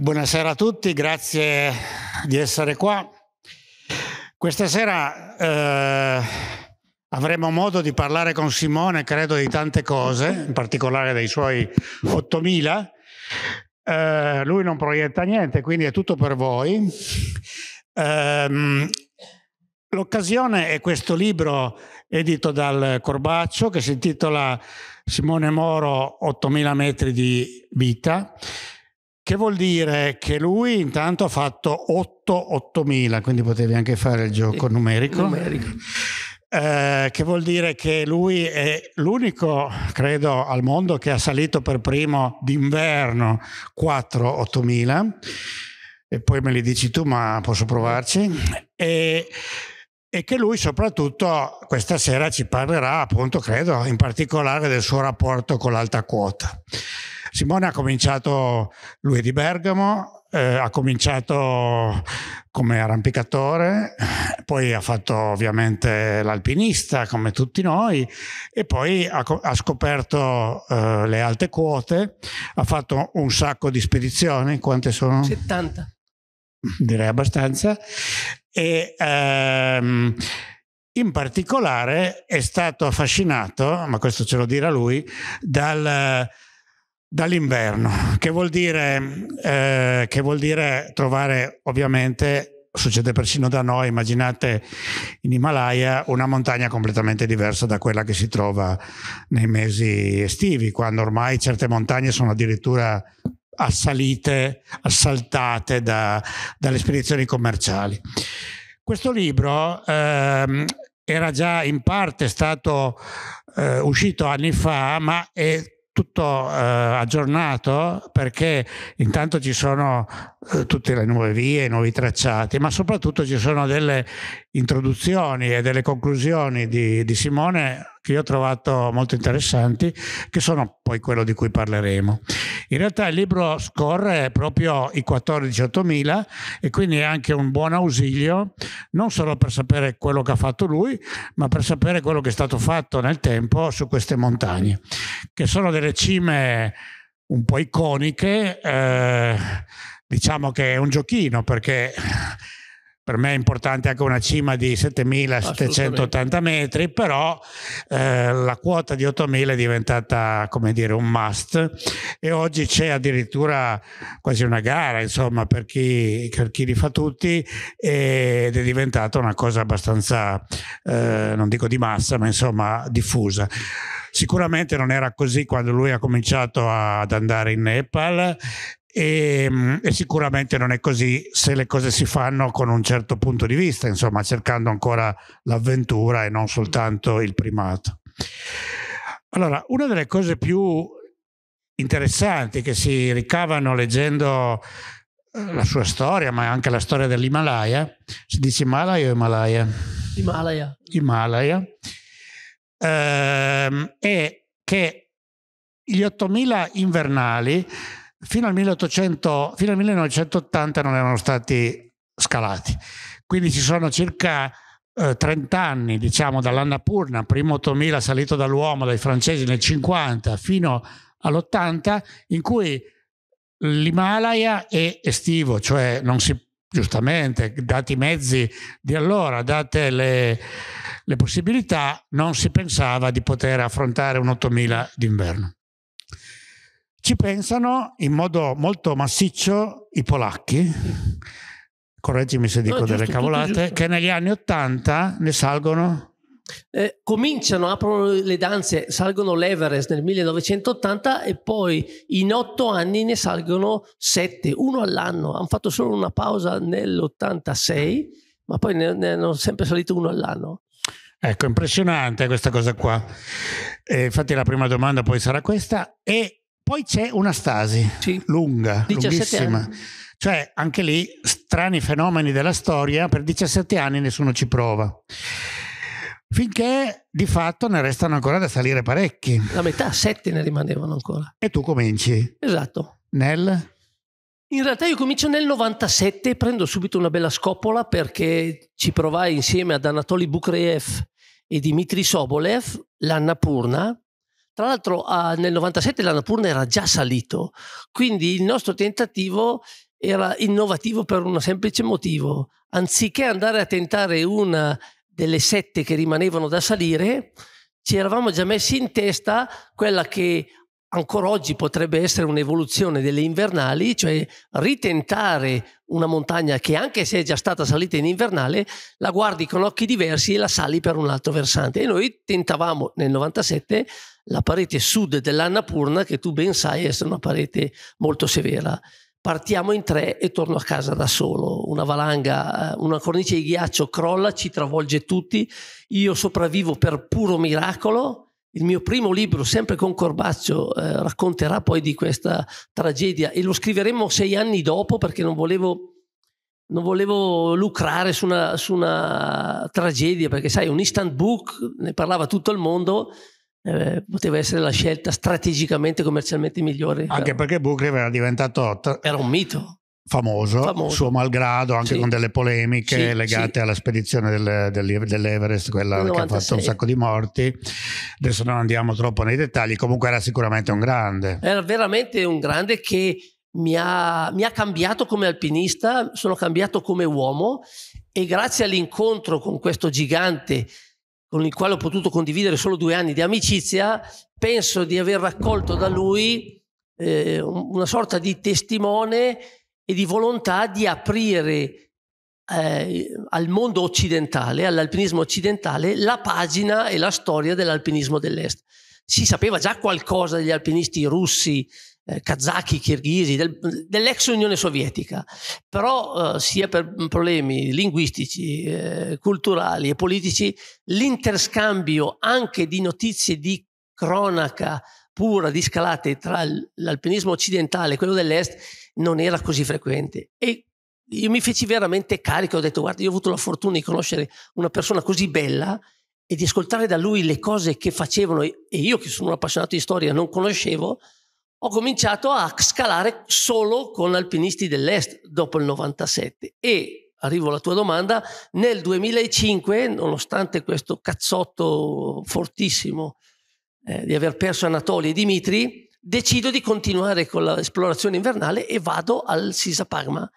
Buonasera a tutti, grazie di essere qua. Questa sera eh, avremo modo di parlare con Simone, credo, di tante cose, in particolare dei suoi 8000. Eh, lui non proietta niente, quindi è tutto per voi. Eh, l'occasione è questo libro edito dal Corbaccio che si intitola Simone Moro 8000 metri di vita che vuol dire che lui intanto ha fatto 8-8000, quindi potevi anche fare il gioco numerico. numerico. Eh, che vuol dire che lui è l'unico, credo, al mondo che ha salito per primo d'inverno 4-8000. E poi me li dici tu, ma posso provarci. E e che lui soprattutto questa sera ci parlerà appunto credo in particolare del suo rapporto con l'alta quota Simone ha cominciato, lui di Bergamo, eh, ha cominciato come arrampicatore, poi ha fatto ovviamente l'alpinista come tutti noi e poi ha, ha scoperto eh, le alte quote, ha fatto un sacco di spedizioni, quante sono? 70. Direi abbastanza. E, ehm, in particolare è stato affascinato, ma questo ce lo dirà lui, dal dall'inverno, che vuol dire, eh, che vuol dire trovare ovviamente succede persino da noi, immaginate in Himalaya una montagna completamente diversa da quella che si trova nei mesi estivi, quando ormai certe montagne sono addirittura assalite, assaltate da, dalle spedizioni commerciali. Questo libro ehm, era già in parte stato eh, uscito anni fa, ma è tutto eh, aggiornato perché intanto ci sono eh, tutte le nuove vie, i nuovi tracciati, ma soprattutto ci sono delle introduzioni e delle conclusioni di, di Simone che io ho trovato molto interessanti, che sono poi quello di cui parleremo. In realtà il libro scorre proprio i 14.000 e quindi è anche un buon ausilio, non solo per sapere quello che ha fatto lui, ma per sapere quello che è stato fatto nel tempo su queste montagne, che sono delle cime un po' iconiche. Eh, diciamo che è un giochino perché per me è importante anche una cima di 7.780 metri, però eh, la quota di 8.000 è diventata, come dire, un must e oggi c'è addirittura quasi una gara, insomma, per chi, per chi li fa tutti ed è diventata una cosa abbastanza, eh, non dico di massa, ma insomma diffusa. Sicuramente non era così quando lui ha cominciato ad andare in Nepal e, ehm, e, sicuramente non è così se le cose si fanno con un certo punto di vista, insomma, cercando ancora l'avventura e non soltanto il primato. Allora, una delle cose più interessanti che si ricavano leggendo eh, la sua storia, ma anche la storia dell'Himalaya, si dice Himalaya o Himalaya? Himalaya. Himalaya. Ehm, è che gli 8000 invernali fino al, 1800, fino al 1980 non erano stati scalati. Quindi ci sono circa 30 eh, anni, diciamo dall'Annapurna, primo 8000 salito dall'uomo dai francesi nel 50 fino all'80, in cui l'Himalaya è estivo, cioè non si giustamente, dati i mezzi di allora, date le, le possibilità, non si pensava di poter affrontare un 8000 d'inverno. Ci pensano in modo molto massiccio i polacchi, correggimi se dico no, giusto, delle cavolate, che negli anni Ottanta ne salgono eh, cominciano, aprono le danze, salgono l'Everest nel 1980 e poi in otto anni ne salgono sette, uno all'anno. Hanno fatto solo una pausa nell'86, ma poi ne, ne hanno sempre salito uno all'anno. Ecco, impressionante questa cosa qua. Eh, infatti la prima domanda poi sarà questa. E poi c'è una stasi sì. lunga, lunghissima. Anni. Cioè, anche lì, strani fenomeni della storia, per 17 anni nessuno ci prova. Finché di fatto ne restano ancora da salire parecchi. La metà, sette ne rimanevano ancora. E tu cominci. Esatto. Nel? In realtà io comincio nel 97, prendo subito una bella scopola perché ci provai insieme ad Anatoly Bukreev e Dimitri Sobolev l'Annapurna tra l'altro ah, nel 97 l'Annapurna era già salito, quindi il nostro tentativo era innovativo per un semplice motivo. Anziché andare a tentare una delle sette che rimanevano da salire, ci eravamo già messi in testa quella che ancora oggi potrebbe essere un'evoluzione delle invernali, cioè ritentare una montagna che anche se è già stata salita in invernale, la guardi con occhi diversi e la sali per un altro versante. E noi tentavamo nel 97 la parete sud dell'Annapurna, che tu ben sai essere una parete molto severa. Partiamo in tre e torno a casa da solo. Una valanga, eh, una cornice di ghiaccio crolla, ci travolge tutti. Io sopravvivo per puro miracolo il mio primo libro, sempre con Corbaccio, eh, racconterà poi di questa tragedia e lo scriveremo sei anni dopo perché non volevo, non volevo lucrare su una, su una, tragedia, perché sai, un instant book, ne parlava tutto il mondo, eh, poteva essere la scelta strategicamente, commercialmente migliore. Anche però. perché Book era diventato... Era un mito. Famoso, famoso, suo malgrado, anche sì. con delle polemiche sì, legate sì. alla spedizione del, del, dell'Everest, quella 96. che ha fatto un sacco di morti. Adesso non andiamo troppo nei dettagli, comunque era sicuramente un grande. Era veramente un grande che mi ha, mi ha cambiato come alpinista, sono cambiato come uomo e grazie all'incontro con questo gigante con il quale ho potuto condividere solo due anni di amicizia, penso di aver raccolto da lui eh, una sorta di testimone e di volontà di aprire eh, al mondo occidentale, all'alpinismo occidentale, la pagina e la storia dell'alpinismo dell'Est. Si sapeva già qualcosa degli alpinisti russi, eh, kazaki, kirghisi, del, dell'ex Unione Sovietica, però eh, sia per problemi linguistici, eh, culturali e politici, l'interscambio anche di notizie di cronaca pura, di scalate tra l'alpinismo occidentale e quello dell'Est non era così frequente. E io mi feci veramente carico, ho detto guarda, io ho avuto la fortuna di conoscere una persona così bella e di ascoltare da lui le cose che facevano e io che sono un appassionato di storia non conoscevo, ho cominciato a scalare solo con alpinisti dell'est dopo il 97 e arrivo alla tua domanda, nel 2005, nonostante questo cazzotto fortissimo eh, di aver perso Anatoli e Dimitri, decido di continuare con l'esplorazione invernale e vado al Sisapagma.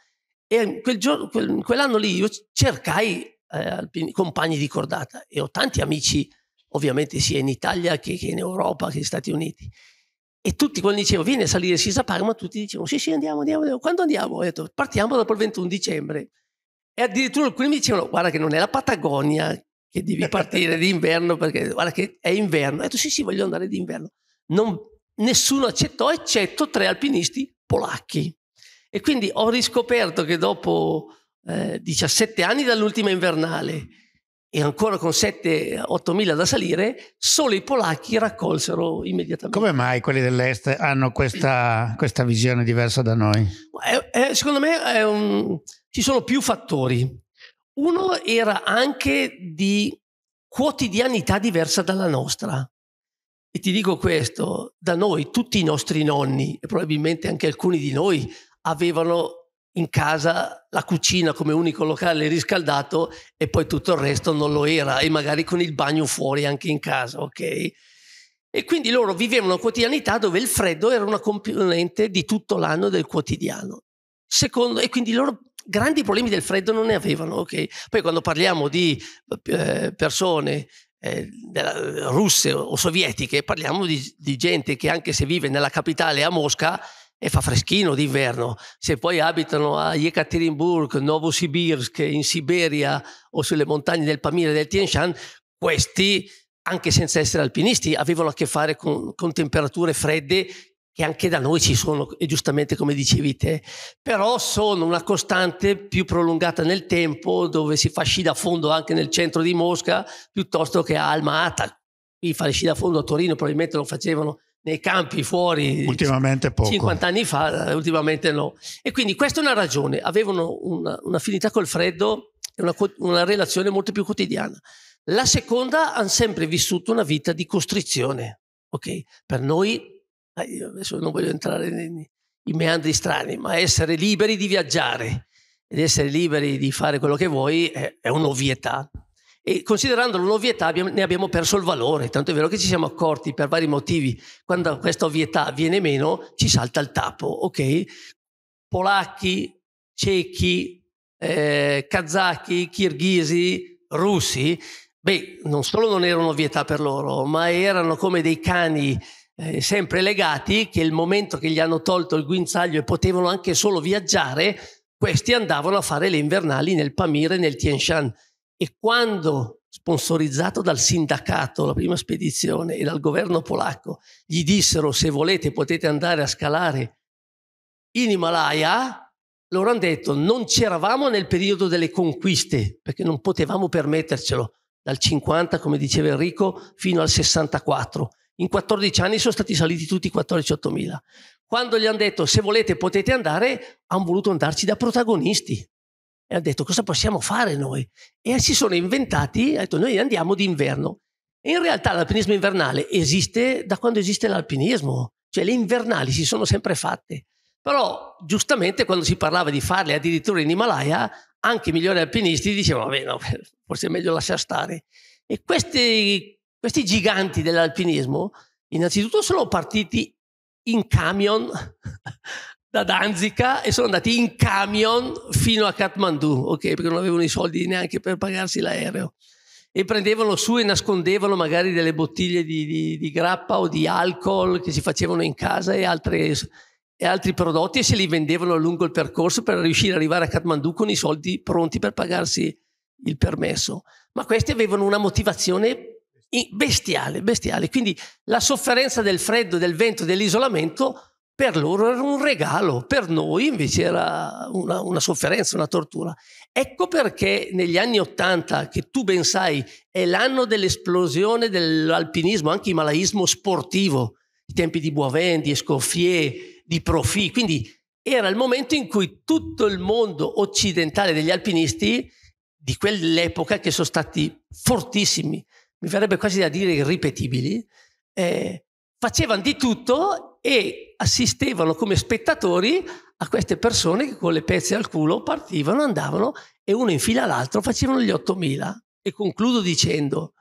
E quel giorno, quel, quell'anno lì io cercai eh, compagni di cordata e ho tanti amici, ovviamente sia in Italia che, che in Europa, che negli Stati Uniti. E tutti quando dicevo vieni a salire Sisa Sisapagma, tutti dicevano sì sì andiamo, andiamo, andiamo. Quando andiamo? Ho detto partiamo dopo il 21 dicembre. E addirittura alcuni mi dicevano guarda che non è la Patagonia che devi partire d'inverno perché guarda che è inverno. Ho detto sì sì voglio andare d'inverno. Non nessuno accettò eccetto tre alpinisti polacchi. E quindi ho riscoperto che dopo eh, 17 anni dall'ultima invernale e ancora con 7-8 mila da salire, solo i polacchi raccolsero immediatamente. Come mai quelli dell'est hanno questa, questa visione diversa da noi? Eh, eh, secondo me un... ci sono più fattori. Uno era anche di quotidianità diversa dalla nostra. E ti dico questo, da noi tutti i nostri nonni, e probabilmente anche alcuni di noi, avevano in casa la cucina come unico locale riscaldato e poi tutto il resto non lo era e magari con il bagno fuori anche in casa, ok? E quindi loro vivevano una quotidianità dove il freddo era una componente di tutto l'anno del quotidiano. Secondo, e quindi loro grandi problemi del freddo non ne avevano, ok? Poi quando parliamo di eh, persone eh, eh, russe o sovietiche, parliamo di, di, gente che anche se vive nella capitale a Mosca e fa freschino d'inverno, se poi abitano a Yekaterinburg, Novosibirsk, in Siberia o sulle montagne del Pamir e del Tien Shan, questi anche senza essere alpinisti, avevano a che fare con, con temperature fredde che anche da noi ci sono, e giustamente come dicevi te, però sono una costante più prolungata nel tempo, dove si fa sci da fondo anche nel centro di Mosca, piuttosto che a Alma-Ata. Qui fare sci da fondo a Torino probabilmente lo facevano nei campi fuori ultimamente poco. 50 anni fa, ultimamente no. E quindi questa è una ragione, avevano una, un'affinità col freddo e una, una relazione molto più quotidiana. La seconda, hanno sempre vissuto una vita di costrizione. Okay? Per noi Ah, io adesso non voglio entrare nei meandri strani, ma essere liberi di viaggiare ed essere liberi di fare quello che vuoi è, è un'ovvietà. E considerandolo un'ovvietà abbiamo, ne abbiamo perso il valore, tanto è vero che ci siamo accorti per vari motivi, quando questa ovvietà viene meno ci salta il tappo, ok? Polacchi, cechi, eh, kazaki, kirghisi, russi, beh, non solo non era un'ovvietà per loro, ma erano come dei cani eh, sempre legati, che il momento che gli hanno tolto il guinzaglio e potevano anche solo viaggiare, questi andavano a fare le invernali nel Pamir e nel Tien Shan. E quando, sponsorizzato dal sindacato, la prima spedizione, e dal governo polacco, gli dissero se volete potete andare a scalare in Himalaya, loro hanno detto non c'eravamo nel periodo delle conquiste perché non potevamo permettercelo dal 50 come diceva Enrico fino al 64 in 14 anni sono stati saliti tutti i 14.000. Quando gli hanno detto se volete potete andare, hanno voluto andarci da protagonisti. E hanno detto cosa possiamo fare noi? E si sono inventati, hanno detto noi andiamo d'inverno. E in realtà l'alpinismo invernale esiste da quando esiste l'alpinismo, cioè le invernali si sono sempre fatte. Però giustamente quando si parlava di farle addirittura in Himalaya, anche i migliori alpinisti dicevano, vabbè, no, forse è meglio lasciar stare. E questi questi giganti dell'alpinismo innanzitutto sono partiti in camion da Danzica e sono andati in camion fino a Kathmandu, ok, perché non avevano i soldi neanche per pagarsi l'aereo. E prendevano su e nascondevano magari delle bottiglie di, di, di grappa o di alcol che si facevano in casa e, altre, e altri prodotti e se li vendevano lungo il percorso per riuscire ad arrivare a Kathmandu con i soldi pronti per pagarsi il permesso. Ma questi avevano una motivazione bestiale, bestiale. Quindi la sofferenza del freddo, del vento, dell'isolamento per loro era un regalo, per noi invece era una, una sofferenza, una tortura. Ecco perché negli anni Ottanta, che tu ben sai, è l'anno dell'esplosione dell'alpinismo, anche malaismo sportivo, i tempi di Boivin, di Escoffier, di Profi, quindi era il momento in cui tutto il mondo occidentale degli alpinisti di quell'epoca, che sono stati fortissimi, mi verrebbe quasi da dire irripetibili, eh, facevano di tutto e assistevano come spettatori a queste persone che con le pezze al culo partivano, andavano e uno in fila all'altro facevano gli 8.000. E concludo dicendo,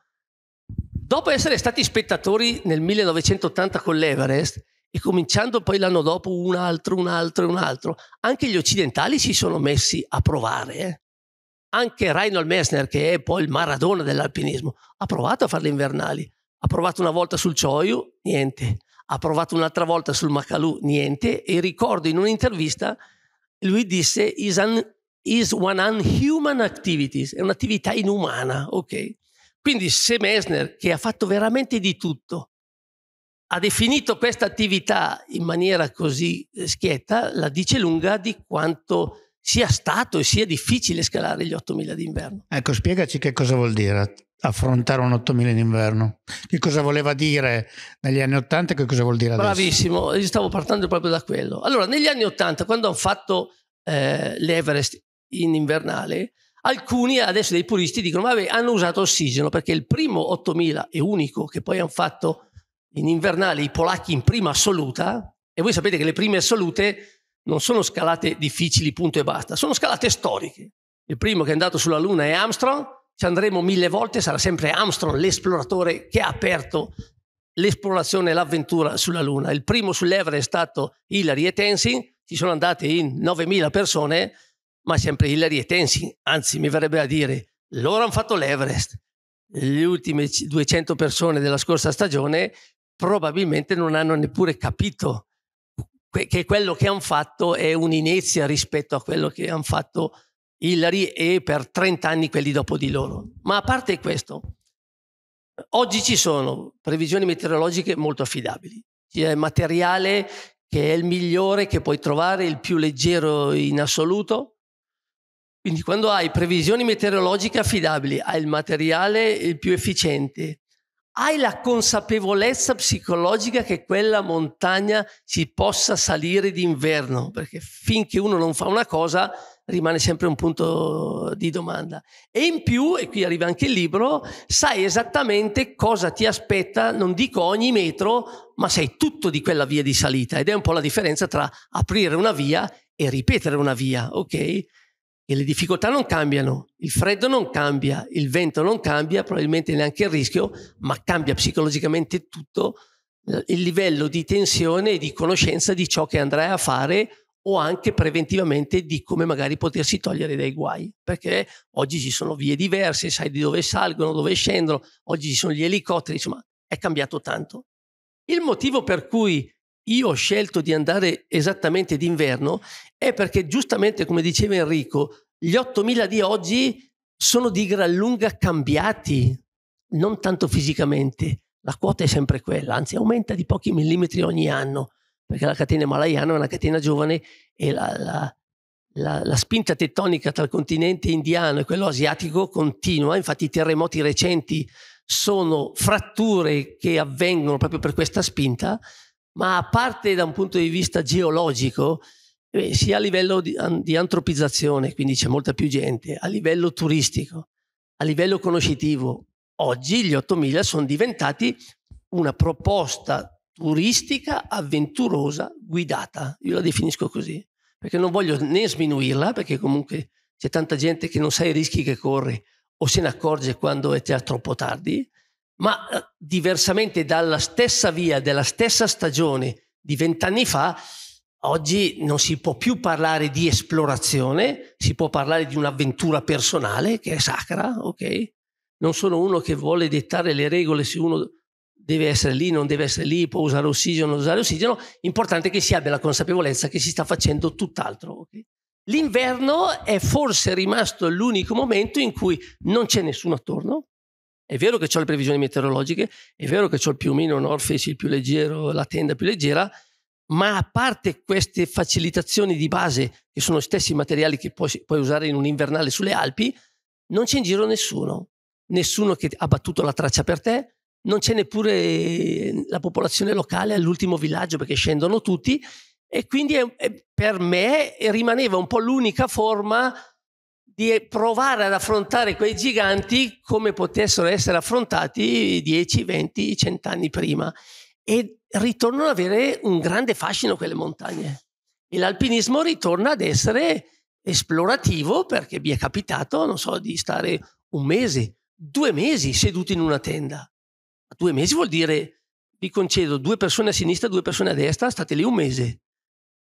dopo essere stati spettatori nel 1980 con l'Everest e cominciando poi l'anno dopo un altro, un altro e un altro, anche gli occidentali si sono messi a provare. Eh anche Reinhold Messner, che è poi il maradona dell'alpinismo, ha provato a fare le invernali. Ha provato una volta sul Cioiu, niente. Ha provato un'altra volta sul Macalù, niente. E ricordo in un'intervista lui disse is, an, is one unhuman activity, è un'attività inumana, ok? Quindi se Messner, che ha fatto veramente di tutto, ha definito questa attività in maniera così eh, schietta, la dice lunga di quanto sia stato e sia difficile scalare gli 8000 d'inverno. Ecco, spiegaci che cosa vuol dire affrontare un 8000 d'inverno. Che cosa voleva dire negli anni 80 e che cosa vuol dire adesso? Bravissimo, stavo partendo proprio da quello. Allora, negli anni 80, quando hanno fatto eh, l'Everest in invernale, alcuni adesso dei puristi dicono, vabbè, hanno usato ossigeno perché il primo 8000 e unico che poi hanno fatto in invernale i polacchi in prima assoluta, e voi sapete che le prime assolute non sono scalate difficili, punto e basta, sono scalate storiche. Il primo che è andato sulla Luna è Armstrong, ci andremo mille volte, sarà sempre Armstrong l'esploratore che ha aperto l'esplorazione e l'avventura sulla Luna. Il primo sull'Everest è stato Hillary e Tenzin, ci sono andate in 9.000 persone, ma sempre Hillary e Tenzin, anzi mi verrebbe a dire, loro hanno fatto l'Everest. Le ultime 200 persone della scorsa stagione probabilmente non hanno neppure capito che quello che hanno fatto è un'inezia rispetto a quello che hanno fatto Hillary e per 30 anni quelli dopo di loro. Ma a parte questo, oggi ci sono previsioni meteorologiche molto affidabili, c'è materiale che è il migliore che puoi trovare, il più leggero in assoluto. Quindi quando hai previsioni meteorologiche affidabili, hai il materiale il più efficiente, hai la consapevolezza psicologica che quella montagna si possa salire d'inverno, perché finché uno non fa una cosa rimane sempre un punto di domanda. E in più, e qui arriva anche il libro, sai esattamente cosa ti aspetta, non dico ogni metro, ma sai tutto di quella via di salita ed è un po' la differenza tra aprire una via e ripetere una via, ok? e le difficoltà non cambiano, il freddo non cambia, il vento non cambia, probabilmente neanche il rischio, ma cambia psicologicamente tutto eh, il livello di tensione e di conoscenza di ciò che andrai a fare o anche preventivamente di come magari potersi togliere dai guai, perché oggi ci sono vie diverse, sai di dove salgono, dove scendono, oggi ci sono gli elicotteri, insomma è cambiato tanto. Il motivo per cui io ho scelto di andare esattamente d'inverno è perché giustamente, come diceva Enrico, gli 8.000 di oggi sono di gran lunga cambiati, non tanto fisicamente, la quota è sempre quella, anzi aumenta di pochi millimetri ogni anno, perché la catena himalaiana è una catena giovane e la, la, la, la, spinta tettonica tra il continente indiano e quello asiatico continua, infatti i terremoti recenti sono fratture che avvengono proprio per questa spinta, ma a parte da un punto di vista geologico, eh, sia a livello di, di antropizzazione, quindi c'è molta più gente, a livello turistico, a livello conoscitivo, oggi gli 8.000 sono diventati una proposta turistica avventurosa guidata, io la definisco così, perché non voglio né sminuirla, perché comunque c'è tanta gente che non sa i rischi che corre o se ne accorge quando è già troppo tardi, ma eh, diversamente dalla stessa via, della stessa stagione di vent'anni fa, oggi non si può più parlare di esplorazione, si può parlare di un'avventura personale che è sacra, ok? Non sono uno che vuole dettare le regole se uno deve essere lì, non deve essere lì, può usare ossigeno, non usare ossigeno, importante che si abbia la consapevolezza che si sta facendo tutt'altro. Okay? L'inverno è forse rimasto l'unico momento in cui non c'è nessuno attorno, è vero che ho le previsioni meteorologiche, è vero che ho il piumino, Norface, il più leggero, la tenda più leggera, ma a parte queste facilitazioni di base, che sono gli stessi materiali che puoi, puoi usare in un invernale sulle Alpi, non c'è in giro nessuno. Nessuno che ha battuto la traccia per te, non c'è neppure eh, la popolazione locale all'ultimo villaggio perché scendono tutti e quindi è, è, per me rimaneva un po' l'unica forma di provare ad affrontare quei giganti come potessero essere affrontati 10, 20, 100 anni prima. E ritornano ad avere un grande fascino quelle montagne. E l'alpinismo ritorna ad essere esplorativo perché vi è capitato, non so, di stare un mese, due mesi seduti in una tenda. Due mesi vuol dire vi concedo due persone a sinistra, due persone a destra, state lì un mese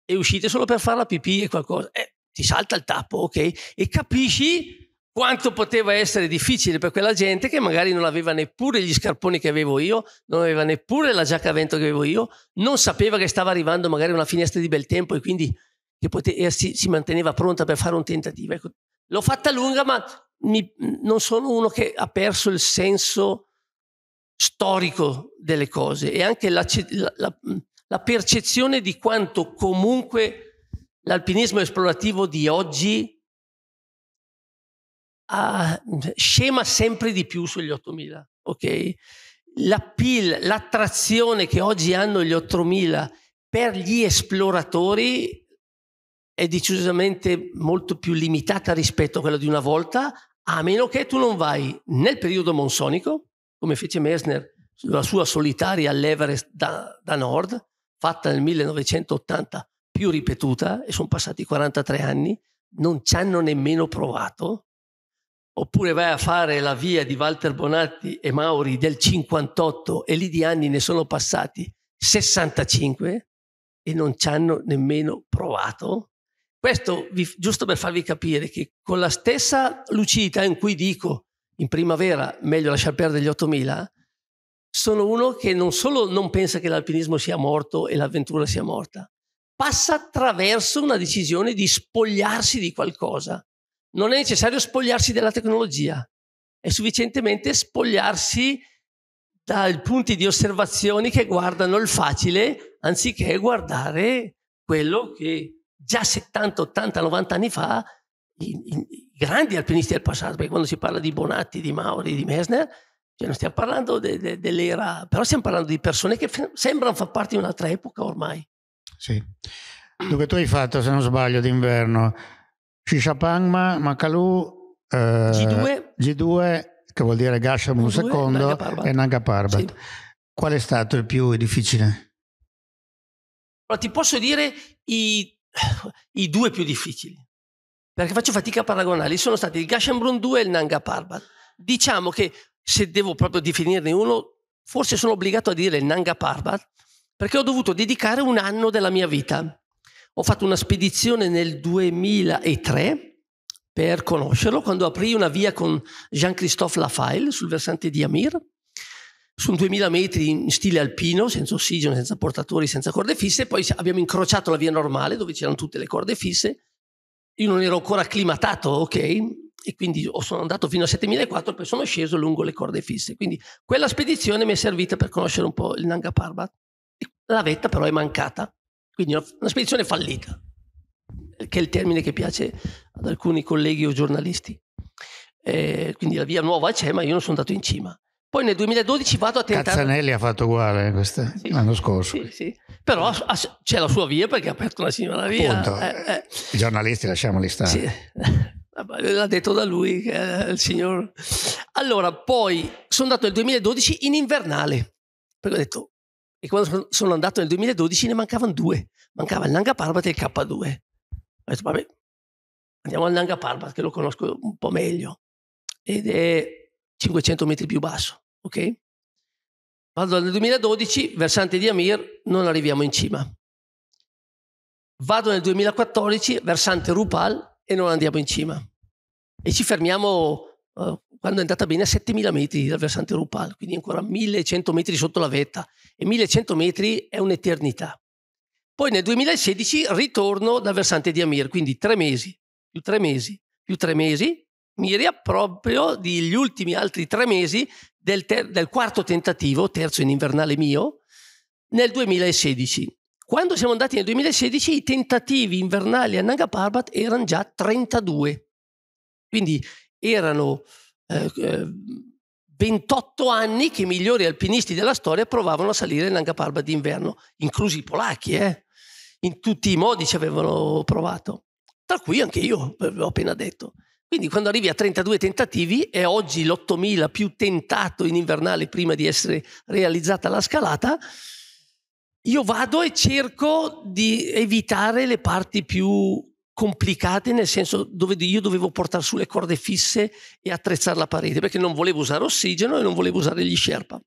e uscite solo per fare la pipì e qualcosa. Eh, ti salta il tappo, ok? E capisci quanto poteva essere difficile per quella gente che magari non aveva neppure gli scarponi che avevo io, non aveva neppure la giacca a vento che avevo io, non sapeva che stava arrivando magari una finestra di bel tempo e quindi che pote- si, si, manteneva pronta per fare un tentativo. Ecco, l'ho fatta lunga, ma mi, non sono uno che ha perso il senso storico delle cose e anche la, la, la percezione di quanto comunque l'alpinismo esplorativo di oggi uh, scema sempre di più sugli 8000, ok? L'appeal, l'attrazione che oggi hanno gli 8000 per gli esploratori è decisamente molto più limitata rispetto a quella di una volta, a meno che tu non vai nel periodo monsonico, come fece Messner sulla sua solitaria all'Everest da, da nord, fatta nel 1980 più ripetuta e sono passati 43 anni, non ci hanno nemmeno provato. Oppure vai a fare la via di Walter Bonatti e Mauri del 58 e lì di anni ne sono passati 65 e non ci hanno nemmeno provato. Questo vi, giusto per farvi capire che con la stessa lucidità in cui dico in primavera meglio lasciar perdere gli 8000, sono uno che non solo non pensa che l'alpinismo sia morto e l'avventura sia morta, passa attraverso una decisione di spogliarsi di qualcosa. Non è necessario spogliarsi della tecnologia, è sufficientemente spogliarsi dai punti di osservazione che guardano il facile anziché guardare quello che già 70, 80, 90 anni fa i, i, i grandi alpinisti del passato, perché quando si parla di Bonatti, di Mauri, di Messner, cioè non stiamo parlando de, de, dell'era, però stiamo parlando di persone che f- sembrano far parte di un'altra epoca ormai. Sì. Dove tu hai fatto, se non sbaglio, d'inverno Shishapangma, Makalu, eh, G2. G2. che vuol dire Gashamu II secondo, Nanga e Nanga Parbat. Sì. Qual è stato il più difficile? Allora, ti posso dire i, i, due più difficili, perché faccio fatica a paragonarli. Sono stati il Gashambrun 2 e il Nanga Parbat. Diciamo che se devo proprio definirne uno, forse sono obbligato a dire il Nanga Parbat, perché ho dovuto dedicare un anno della mia vita. Ho fatto una spedizione nel 2003 per conoscerlo, quando aprì una via con Jean-Christophe Lafaille sul versante di Amir, su 2000 metri in stile alpino, senza ossigeno, senza portatori, senza corde fisse, poi abbiamo incrociato la via normale dove c'erano tutte le corde fisse, io non ero ancora acclimatato, ok? E quindi sono andato fino a 7004 poi sono sceso lungo le corde fisse. Quindi quella spedizione mi è servita per conoscere un po' il Nanga Parbat. La vetta però è mancata, quindi una, spedizione fallita, che è il termine che piace ad alcuni colleghi o giornalisti. Eh, quindi la via nuova c'è, ma io non sono andato in cima. Poi nel 2012 vado a tentare... Cazzanelli ha fatto uguale eh, questa, sì, l'anno scorso. Sì, sì. Però ha, c'è la sua via perché ha aperto una singola via. Eh, eh. I giornalisti lasciamoli stare. Sì. L'ha detto da lui, il signor. Allora, poi sono andato nel 2012 in invernale, perché ho detto e quando sono andato nel 2012 ne mancavano due. Mancava il Nanga Parbat e il K2. Ho detto, vabbè, andiamo al Nanga Parbat che lo conosco un po' meglio. Ed è 500 metri più basso, ok? Vado nel 2012, versante di Amir, non arriviamo in cima. Vado nel 2014, versante Rupal e non andiamo in cima. E ci fermiamo uh, quando è andata bene a 7000 metri dal versante Rupal, quindi ancora 1100 metri sotto la vetta e 1100 metri è un'eternità. Poi nel 2016 ritorno dal versante di Amir, quindi tre mesi, più tre mesi, più tre mesi, mi riapproprio degli ultimi altri tre mesi del, ter- del, quarto tentativo, terzo in invernale mio, nel 2016. Quando siamo andati nel 2016 i tentativi invernali a Nanga Parbat erano già 32, quindi erano 28 eh, eh, anni che i migliori alpinisti della storia provavano a salire in Anga d'inverno, inclusi i polacchi, eh? in tutti i modi ci avevano provato, tra cui anche io, ve ho appena detto. Quindi quando arrivi a 32 tentativi e oggi l'8000 più tentato in invernale prima di essere realizzata la scalata, io vado e cerco di evitare le parti più complicate nel senso dove io dovevo portare su le corde fisse e attrezzare la parete perché non volevo usare ossigeno e non volevo usare gli Sherpa.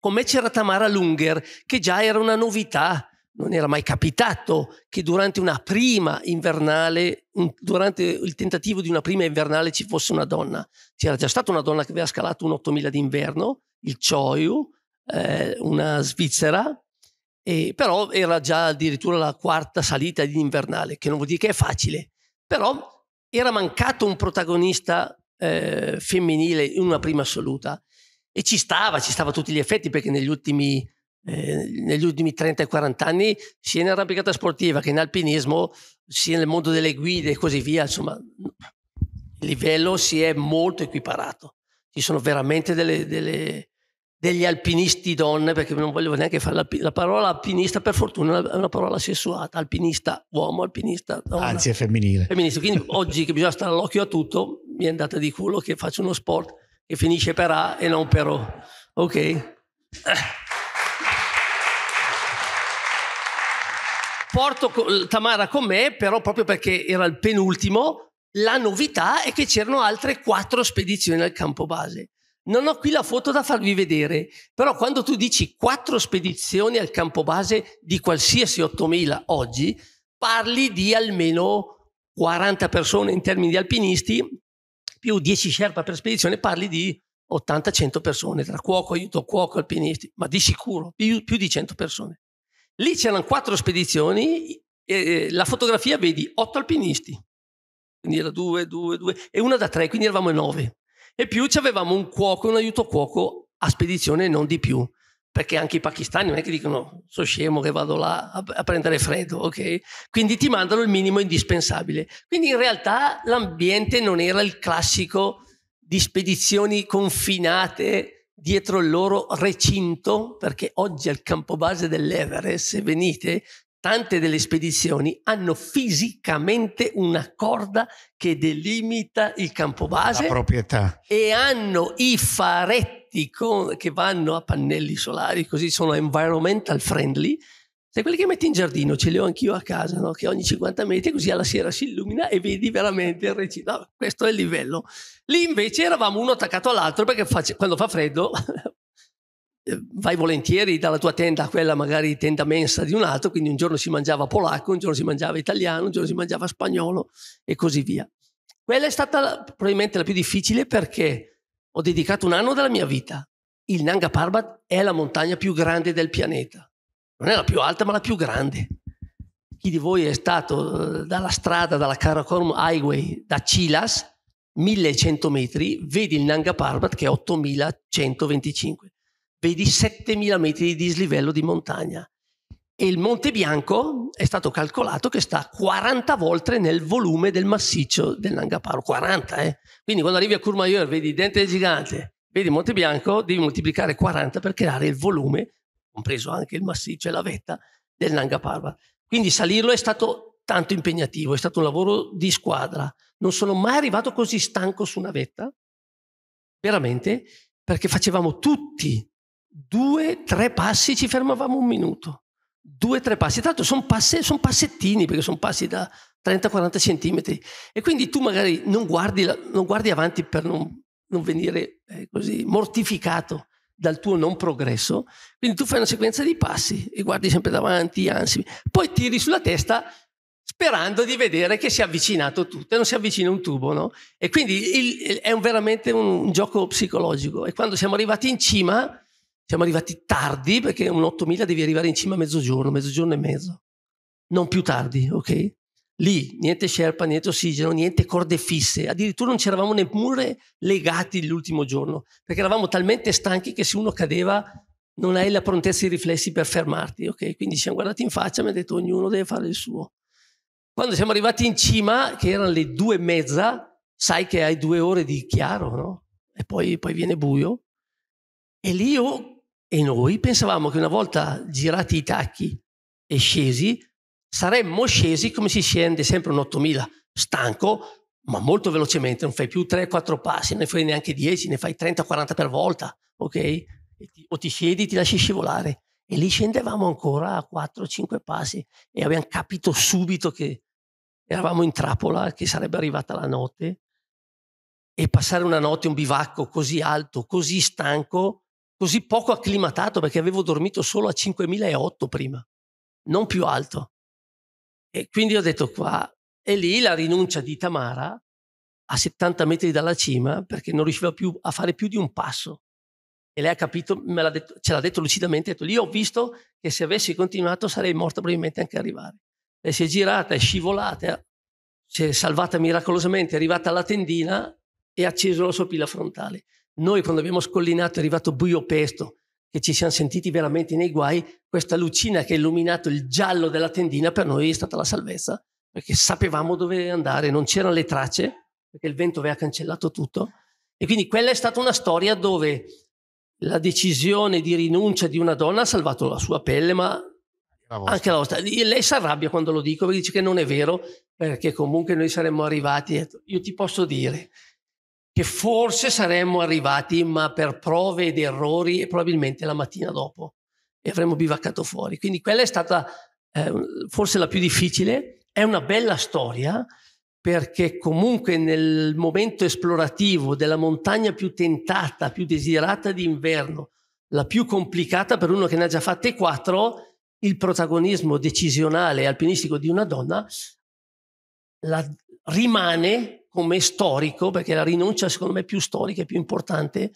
Con me c'era Tamara Lunger che già era una novità, non era mai capitato che durante una prima invernale, durante il tentativo di una prima invernale ci fosse una donna. C'era già stata una donna che aveva scalato un 8000 d'inverno, il Choyu, eh, una svizzera, e eh, però era già addirittura la quarta salita di invernale, che non vuol dire che è facile, però era mancato un protagonista eh, femminile in una prima assoluta e ci stava, ci stava a tutti gli effetti perché negli ultimi, eh, ultimi 30 40 anni sia in arrampicata sportiva che in alpinismo, sia nel mondo delle guide e così via, insomma il livello si è molto equiparato. Ci sono veramente delle, delle degli alpinisti donne, perché non voglio neanche fare la parola alpinista, per fortuna è una parola sessuata, alpinista uomo, alpinista donna. Anzi è femminile. femminile. Quindi oggi che bisogna stare all'occhio a tutto, mi è andata di culo che faccio uno sport che finisce per A e non per O. Ok? Porto Tamara con me, però proprio perché era il penultimo, la novità è che c'erano altre quattro spedizioni al campo base. Non ho qui la foto da farvi vedere, però quando tu dici quattro spedizioni al campo base di qualsiasi 8000 oggi, parli di almeno 40 persone in termini di alpinisti, più 10 sherpa per spedizione, parli di 80-100 persone, tra cuoco, aiuto cuoco, alpinisti, ma di sicuro più, più di 100 persone. Lì c'erano quattro spedizioni, eh, la fotografia vedi 8 alpinisti, quindi era 2, 2, 2 e una da 3, quindi eravamo 9. E più ci avevamo un cuoco, un aiuto cuoco a spedizione, non di più. Perché anche i pakistani non è che dicono sono scemo che vado là a prendere freddo, ok? Quindi ti mandano il minimo indispensabile. Quindi in realtà l'ambiente non era il classico di spedizioni confinate dietro il loro recinto, perché oggi al campo base dell'Everest, se venite, tante delle spedizioni hanno fisicamente una corda che delimita il campo base la proprietà e hanno i faretti con, che vanno a pannelli solari così sono environmental friendly se quelli che metti in giardino ce li ho anch'io a casa no? che ogni 50 metri così alla sera si illumina e vedi veramente il recinto. no, questo è il livello lì invece eravamo uno attaccato all'altro perché face, quando fa freddo Eh, vai volentieri dalla tua tenda a quella magari tenda mensa di un altro, quindi un giorno si mangiava polacco, un giorno si mangiava italiano, un giorno si mangiava spagnolo e così via. Quella è stata probabilmente la più difficile perché ho dedicato un anno della mia vita. Il Nanga Parbat è la montagna più grande del pianeta. Non è la più alta, ma la più grande. Chi di voi è stato eh, dalla strada, dalla Karakoram Highway, da Chilas, 1100 metri, vedi il Nanga Parbat che è 8125 vedi 7000 metri di dislivello di montagna. E il Monte Bianco è stato calcolato che sta 40 volte nel volume del massiccio del Nangaparo, 40, eh? Quindi quando arrivi a Courmayeur vedi Dente del Gigante, vedi Monte Bianco, devi moltiplicare 40 per creare il volume, compreso anche il massiccio e la vetta, del Nanga Quindi salirlo è stato tanto impegnativo, è stato un lavoro di squadra. Non sono mai arrivato così stanco su una vetta, veramente, perché facevamo tutti due, tre passi ci fermavamo un minuto. Due, tre passi. Tra l'altro, sono son passettini perché sono passi da 30-40 centimetri. E quindi tu magari non guardi, non guardi avanti per non, non venire eh, così mortificato dal tuo non progresso. Quindi tu fai una sequenza di passi e guardi sempre davanti, anzi, poi tiri sulla testa sperando di vedere che si è avvicinato tutto e non si avvicina un tubo, no? E quindi il, il, è un, veramente un, un, gioco psicologico. E quando siamo arrivati in cima siamo arrivati tardi perché un 8000 devi arrivare in cima a mezzogiorno, mezzogiorno e mezzo. Non più tardi, ok? Lì niente sherpa, niente ossigeno, niente corde fisse. Addirittura non c'eravamo neppure legati l'ultimo giorno perché eravamo talmente stanchi che se uno cadeva non hai la prontezza e i riflessi per fermarti, ok? Quindi ci siamo guardati in faccia e mi ha detto ognuno deve fare il suo. Quando siamo arrivati in cima, che erano le due e mezza, sai che hai due ore di chiaro, no? E poi, poi viene buio. E lì io e noi pensavamo che una volta girati i tacchi e scesi, saremmo scesi come si scende sempre un 8000, stanco, ma molto velocemente, non fai più 3-4 passi, ne fai neanche 10, ne fai 30-40 per volta, ok? o ti siedi, ti lasci scivolare. E lì scendevamo ancora a 4-5 passi e abbiamo capito subito che eravamo in trappola, che sarebbe arrivata la notte. E passare una notte, un bivacco così alto, così stanco, così poco acclimatato perché avevo dormito solo a 5.008 prima, non più alto. E quindi ho detto qua, e lì la rinuncia di Tamara a 70 metri dalla cima perché non riusciva più a fare più di un passo. E lei ha capito, me l'ha detto, ce l'ha detto lucidamente, ha detto lì ho visto che se avessi continuato sarei morta probabilmente anche arrivare. E si è girata, è scivolata, si è salvata miracolosamente, è arrivata alla tendina e ha acceso la sua pila frontale. Noi quando abbiamo scollinato è arrivato buio pesto, che ci siamo sentiti veramente nei guai, questa lucina che ha illuminato il giallo della tendina per noi è stata la salvezza, perché sapevamo dove andare, non c'erano le tracce, perché il vento aveva cancellato tutto. E quindi quella è stata una storia dove la decisione di rinuncia di una donna ha salvato la sua pelle, ma la anche la vostra. Lei si arrabbia quando lo dico, perché dice che non è vero, perché comunque noi saremmo arrivati. Io ti posso dire che forse saremmo arrivati, ma per prove ed errori e probabilmente la mattina dopo e avremmo bivaccato fuori. Quindi quella è stata eh, forse la più difficile. È una bella storia perché comunque nel momento esplorativo della montagna più tentata, più desiderata d'inverno, la più complicata per uno che ne ha già fatte quattro, il protagonismo decisionale alpinistico di una donna la, rimane come storico, perché la rinuncia secondo me è più storica e più importante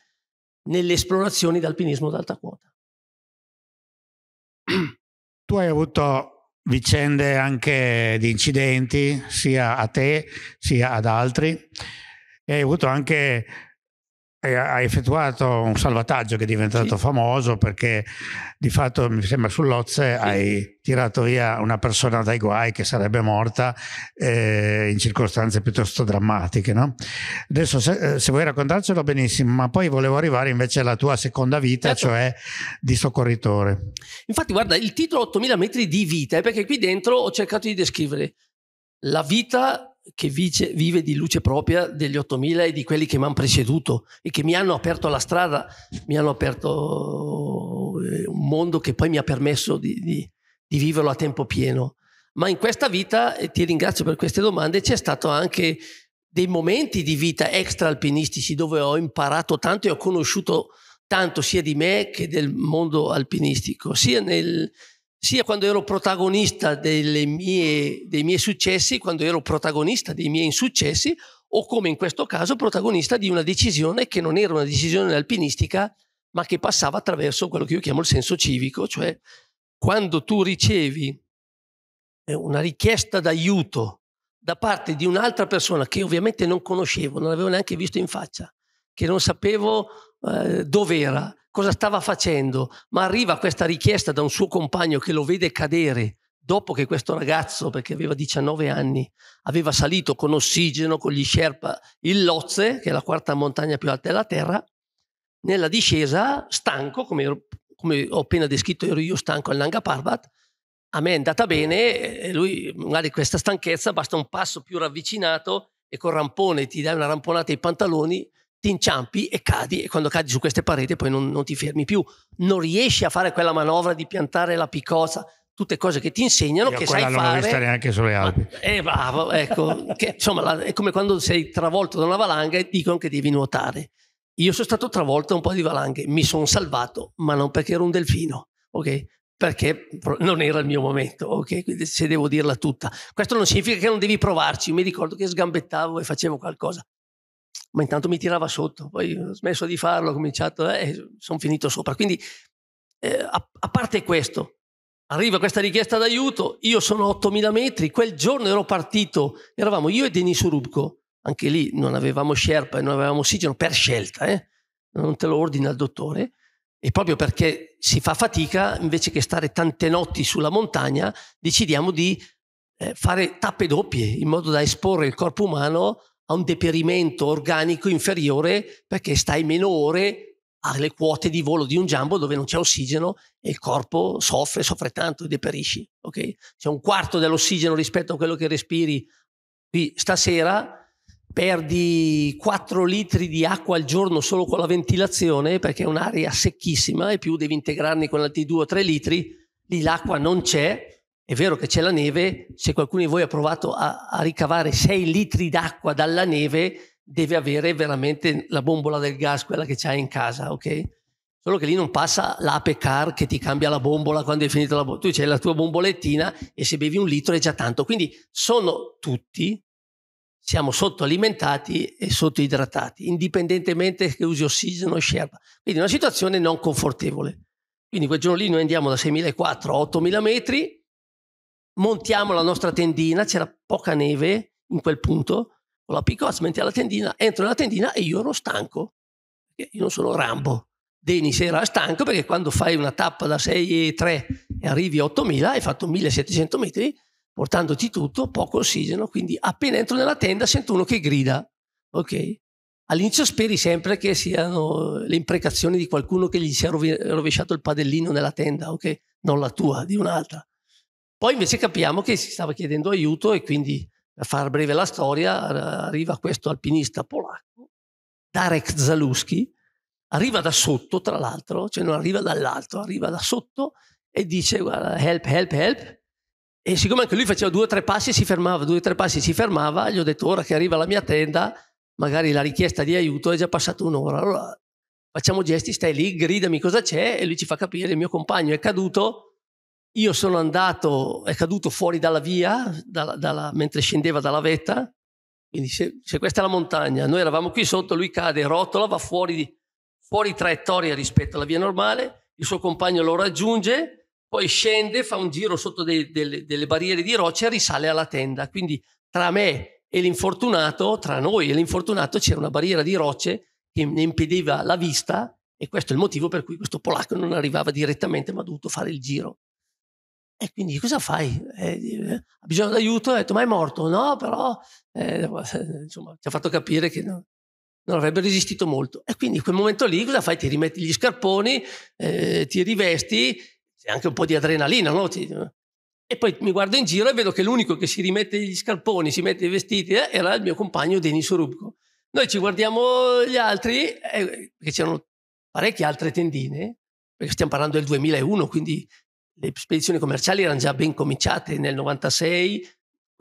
nelle esplorazioni d'alpinismo d'alta quota. Tu hai avuto vicende anche di incidenti, sia a te sia ad altri, e hai avuto anche ha effettuato un salvataggio che è diventato sì. famoso perché di fatto mi sembra sull'Ozze sì. hai tirato via una persona dai guai che sarebbe morta eh, in circostanze piuttosto drammatiche. No? Adesso se, eh, se, vuoi raccontarcelo benissimo, ma poi volevo arrivare invece alla tua seconda vita, certo. cioè di soccorritore. Infatti guarda, il titolo 8000 metri di vita è perché qui dentro ho cercato di descrivere la vita che vice, vive di luce propria degli 8000 e di quelli che mi hanno preceduto e che mi hanno aperto la strada, mi hanno aperto eh, un mondo che poi mi ha permesso di, di, di viverlo a tempo pieno. Ma in questa vita, e ti ringrazio per queste domande, c'è stato anche dei momenti di vita extra alpinistici dove ho imparato tanto e ho conosciuto tanto sia di me che del mondo alpinistico, sia nel, sia quando ero protagonista mie, dei miei successi, quando ero protagonista dei miei insuccessi, o come in questo caso protagonista di una decisione che non era una decisione alpinistica, ma che passava attraverso quello che io chiamo il senso civico, cioè quando tu ricevi eh, una richiesta d'aiuto da parte di un'altra persona che ovviamente non conoscevo, non avevo neanche visto in faccia, che non sapevo eh, dove era, cosa stava facendo, ma arriva questa richiesta da un suo compagno che lo vede cadere dopo che questo ragazzo, perché aveva 19 anni, aveva salito con ossigeno, con gli Sherpa, il Lozze, che è la quarta montagna più alta della Terra, nella discesa, stanco, come, ero, come ho appena descritto, ero io stanco al Nanga Parbat, a me è andata bene, e lui magari questa stanchezza basta un passo più ravvicinato e col rampone ti dai una ramponata ai pantaloni ti inciampi e cadi e quando cadi su queste pareti poi non, non ti fermi più, non riesci a fare quella manovra di piantare la piccosa, tutte cose che ti insegnano Io che sai fare. non neanche sulle Alpi. Ma, eh, bravo, ecco, che, insomma la, è come quando sei travolto da una valanga e dicono che devi nuotare. Io sono stato travolto da un po' di valanghe, mi sono salvato, ma non perché ero un delfino, ok? Perché non era il mio momento, ok? Quindi se devo dirla tutta. Questo non significa che non devi provarci, mi ricordo che sgambettavo e facevo qualcosa, ma intanto mi tirava sotto, poi ho smesso di farlo, ho cominciato eh, e eh, sono finito sopra. Quindi, eh, a, a, parte questo, arriva questa richiesta d'aiuto, io sono a 8000 metri, quel giorno ero partito, eravamo io e Denis Urubco, anche lì non avevamo sherpa e non avevamo ossigeno per scelta, eh? non te lo ordina il dottore, e proprio perché si fa fatica, invece che stare tante notti sulla montagna, decidiamo di eh, fare tappe doppie in modo da esporre il corpo umano a un deperimento organico inferiore perché stai meno ore alle quote di volo di un jumbo dove non c'è ossigeno e il corpo soffre, soffre tanto e deperisci. Okay? C'è un quarto dell'ossigeno rispetto a quello che respiri. Qui stasera perdi 4 litri di acqua al giorno solo con la ventilazione perché è un'aria secchissima e più devi integrarne con altri 2 o 3 litri, lì l'acqua non c'è è vero che c'è la neve, se qualcuno di voi ha provato a, a ricavare 6 litri d'acqua dalla neve, deve avere veramente la bombola del gas, quella che c'hai in casa, ok? Solo che lì non passa l'ape car che ti cambia la bombola quando hai finito la bombola. Tu c'hai la tua bombolettina e se bevi un litro è già tanto. Quindi sono tutti, siamo sottoalimentati e sottoidratati, indipendentemente che usi ossigeno o scerba. Quindi una situazione non confortevole. Quindi quel giorno lì noi andiamo da 6.400 a 8.000 metri, montiamo la nostra tendina, c'era poca neve in quel punto, con la piccola cementiera la tendina, entro nella tendina e io ero stanco, io non sono Rambo. Denis era stanco perché quando fai una tappa da 6,3 e arrivi a 8.000 hai fatto 1.700 metri portandoti tutto, poco ossigeno, quindi appena entro nella tenda sento uno che grida, ok? All'inizio speri sempre che siano le imprecazioni di qualcuno che gli sia rovesciato il padellino nella tenda, ok? Non la tua, di un'altra. Poi invece capiamo che si stava chiedendo aiuto e quindi, per far breve la storia, arriva questo alpinista polacco, Darek Zaluski, arriva da sotto, tra l'altro, cioè non arriva dall'alto, arriva da sotto e dice guarda, help, help, help. E siccome anche lui faceva due o tre passi e si fermava, due o tre passi e si fermava, gli ho detto ora che arriva la mia tenda, magari la richiesta di aiuto è già passata un'ora. Allora facciamo gesti, stai lì, gridami cosa c'è e lui ci fa capire il mio compagno è caduto io sono andato, è caduto fuori dalla via dalla, dalla, mentre scendeva dalla vetta, quindi se, se, questa è la montagna, noi eravamo qui sotto, lui cade, rotola, va fuori, fuori traiettoria rispetto alla via normale, il suo compagno lo raggiunge, poi scende, fa un giro sotto dei, delle, delle barriere di roccia e risale alla tenda. Quindi tra me e l'infortunato, tra noi e l'infortunato c'era una barriera di rocce che ne impediva la vista e questo è il motivo per cui questo polacco non arrivava direttamente ma ha dovuto fare il giro. E quindi cosa fai? Eh, eh, ha bisogno d'aiuto? Ha detto, ma è morto? No, però eh, insomma, ci ha fatto capire che no, non avrebbe resistito molto. E quindi in quel momento lì cosa fai? Ti rimetti gli scarponi, eh, ti rivesti, c'è anche un po' di adrenalina, no? E poi mi guardo in giro e vedo che l'unico che si rimette gli scarponi, si mette i vestiti, eh, era il mio compagno Denis Rubico. Noi ci guardiamo gli altri, perché eh, c'erano parecchie altre tendine, perché stiamo parlando del 2001, quindi le spedizioni commerciali erano già ben cominciate nel 96,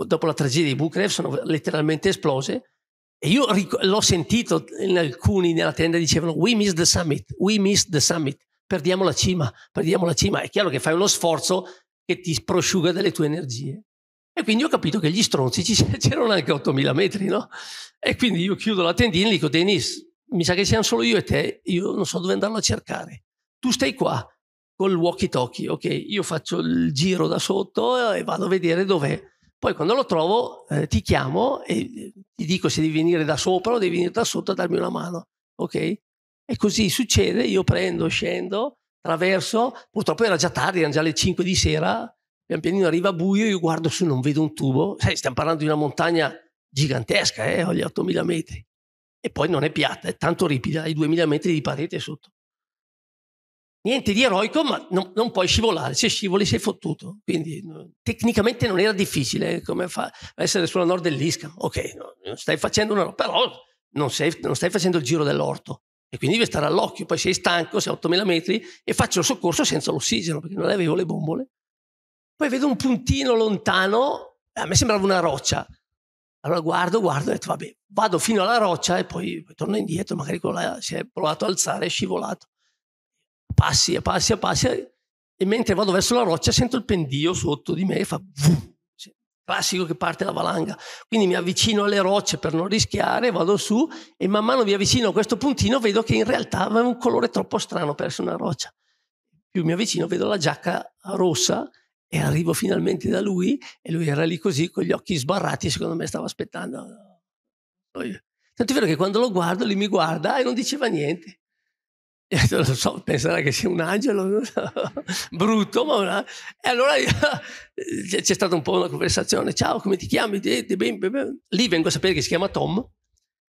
dopo la tragedia di Bucrev, sono letteralmente esplose. E io ric- l'ho sentito in alcuni nella tenda dicevano we missed the summit, we missed the summit, perdiamo la cima, perdiamo la cima. È chiaro che fai uno sforzo che ti prosciuga delle tue energie. E quindi ho capito che gli stronzi c'erano anche 8000 metri, no? E quindi io chiudo la tendina e dico, Denis, mi sa che siamo solo io e te, io non so dove andarlo a cercare. Tu stai qua, col walkie-talkie, ok, io faccio il giro da sotto eh, e vado a vedere dov'è. Poi quando lo trovo eh, ti chiamo e eh, ti dico se devi venire da sopra o devi venire da sotto a darmi una mano, ok? E così succede, io prendo, scendo, traverso, purtroppo era già tardi, erano già le 5 di sera, pian pianino arriva buio, io guardo su, non vedo un tubo, sai, stiamo parlando di una montagna gigantesca, eh, ho gli 8000 metri, e poi non è piatta, è tanto ripida, hai 2000 metri di parete sotto niente di eroico, ma non, non puoi scivolare. Se scivoli sei fottuto. Quindi no, tecnicamente non era difficile eh, come fa essere sulla nord dell'isca. Ok, no, non stai facendo una roba, però non, sei, non, stai facendo il giro dell'orto. E quindi devi stare all'occhio, poi sei stanco, sei a 8000 metri e faccio il soccorso senza l'ossigeno perché non avevo le bombole. Poi vedo un puntino lontano, eh, a me sembrava una roccia. Allora guardo, guardo e ho detto, vabbè, vado fino alla roccia e poi, poi torno indietro, magari con la, si è provato a alzare, è scivolato passi e passi e passi e mentre vado verso la roccia sento il pendio sotto di me e fa vum, classico che parte la valanga. Quindi mi avvicino alle rocce per non rischiare, vado su e man mano mi avvicino a questo puntino vedo che in realtà aveva un colore troppo strano per essere una roccia. Più mi avvicino vedo la giacca rossa e arrivo finalmente da lui e lui era lì così con gli occhi sbarrati, secondo me stava aspettando. Tanto è vero che quando lo guardo lui mi guarda e non diceva niente. non so, penserà che sia un angelo so, brutto, ma una... e allora c'è, c'è stata un po' una conversazione, ciao come ti chiami? Lì vengo a sapere che si chiama Tom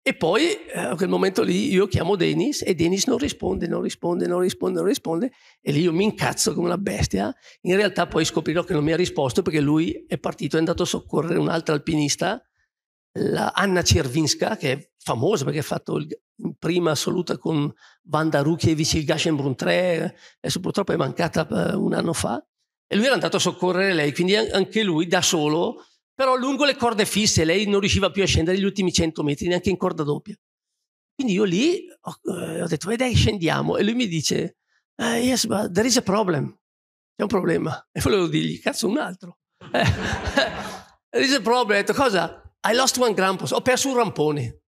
e poi eh, a quel momento lì io chiamo Dennis e Dennis non risponde, non risponde, non risponde, non risponde e lì io mi incazzo come una bestia, in realtà poi scoprirò che non mi ha risposto perché lui è partito, è andato a soccorrere un altro alpinista la Anna Cervinska, che è famosa perché ha fatto il, in prima assoluta con Vanda Rukiewicz il Gashenbrun 3, adesso purtroppo è mancata eh, un anno fa, e lui era andato a soccorrere lei, quindi anche lui da solo, però lungo le corde fisse, lei non riusciva più a scendere gli ultimi 100 metri, neanche in corda doppia. Quindi io lì ho, eh, ho detto, e eh, dai, scendiamo, e lui mi dice, uh, yes, but there is a problem, c'è un problema. E volevo dirgli, cazzo, un altro. there is a problem, ho detto, cosa? I lost one grampus, ho perso un rampone.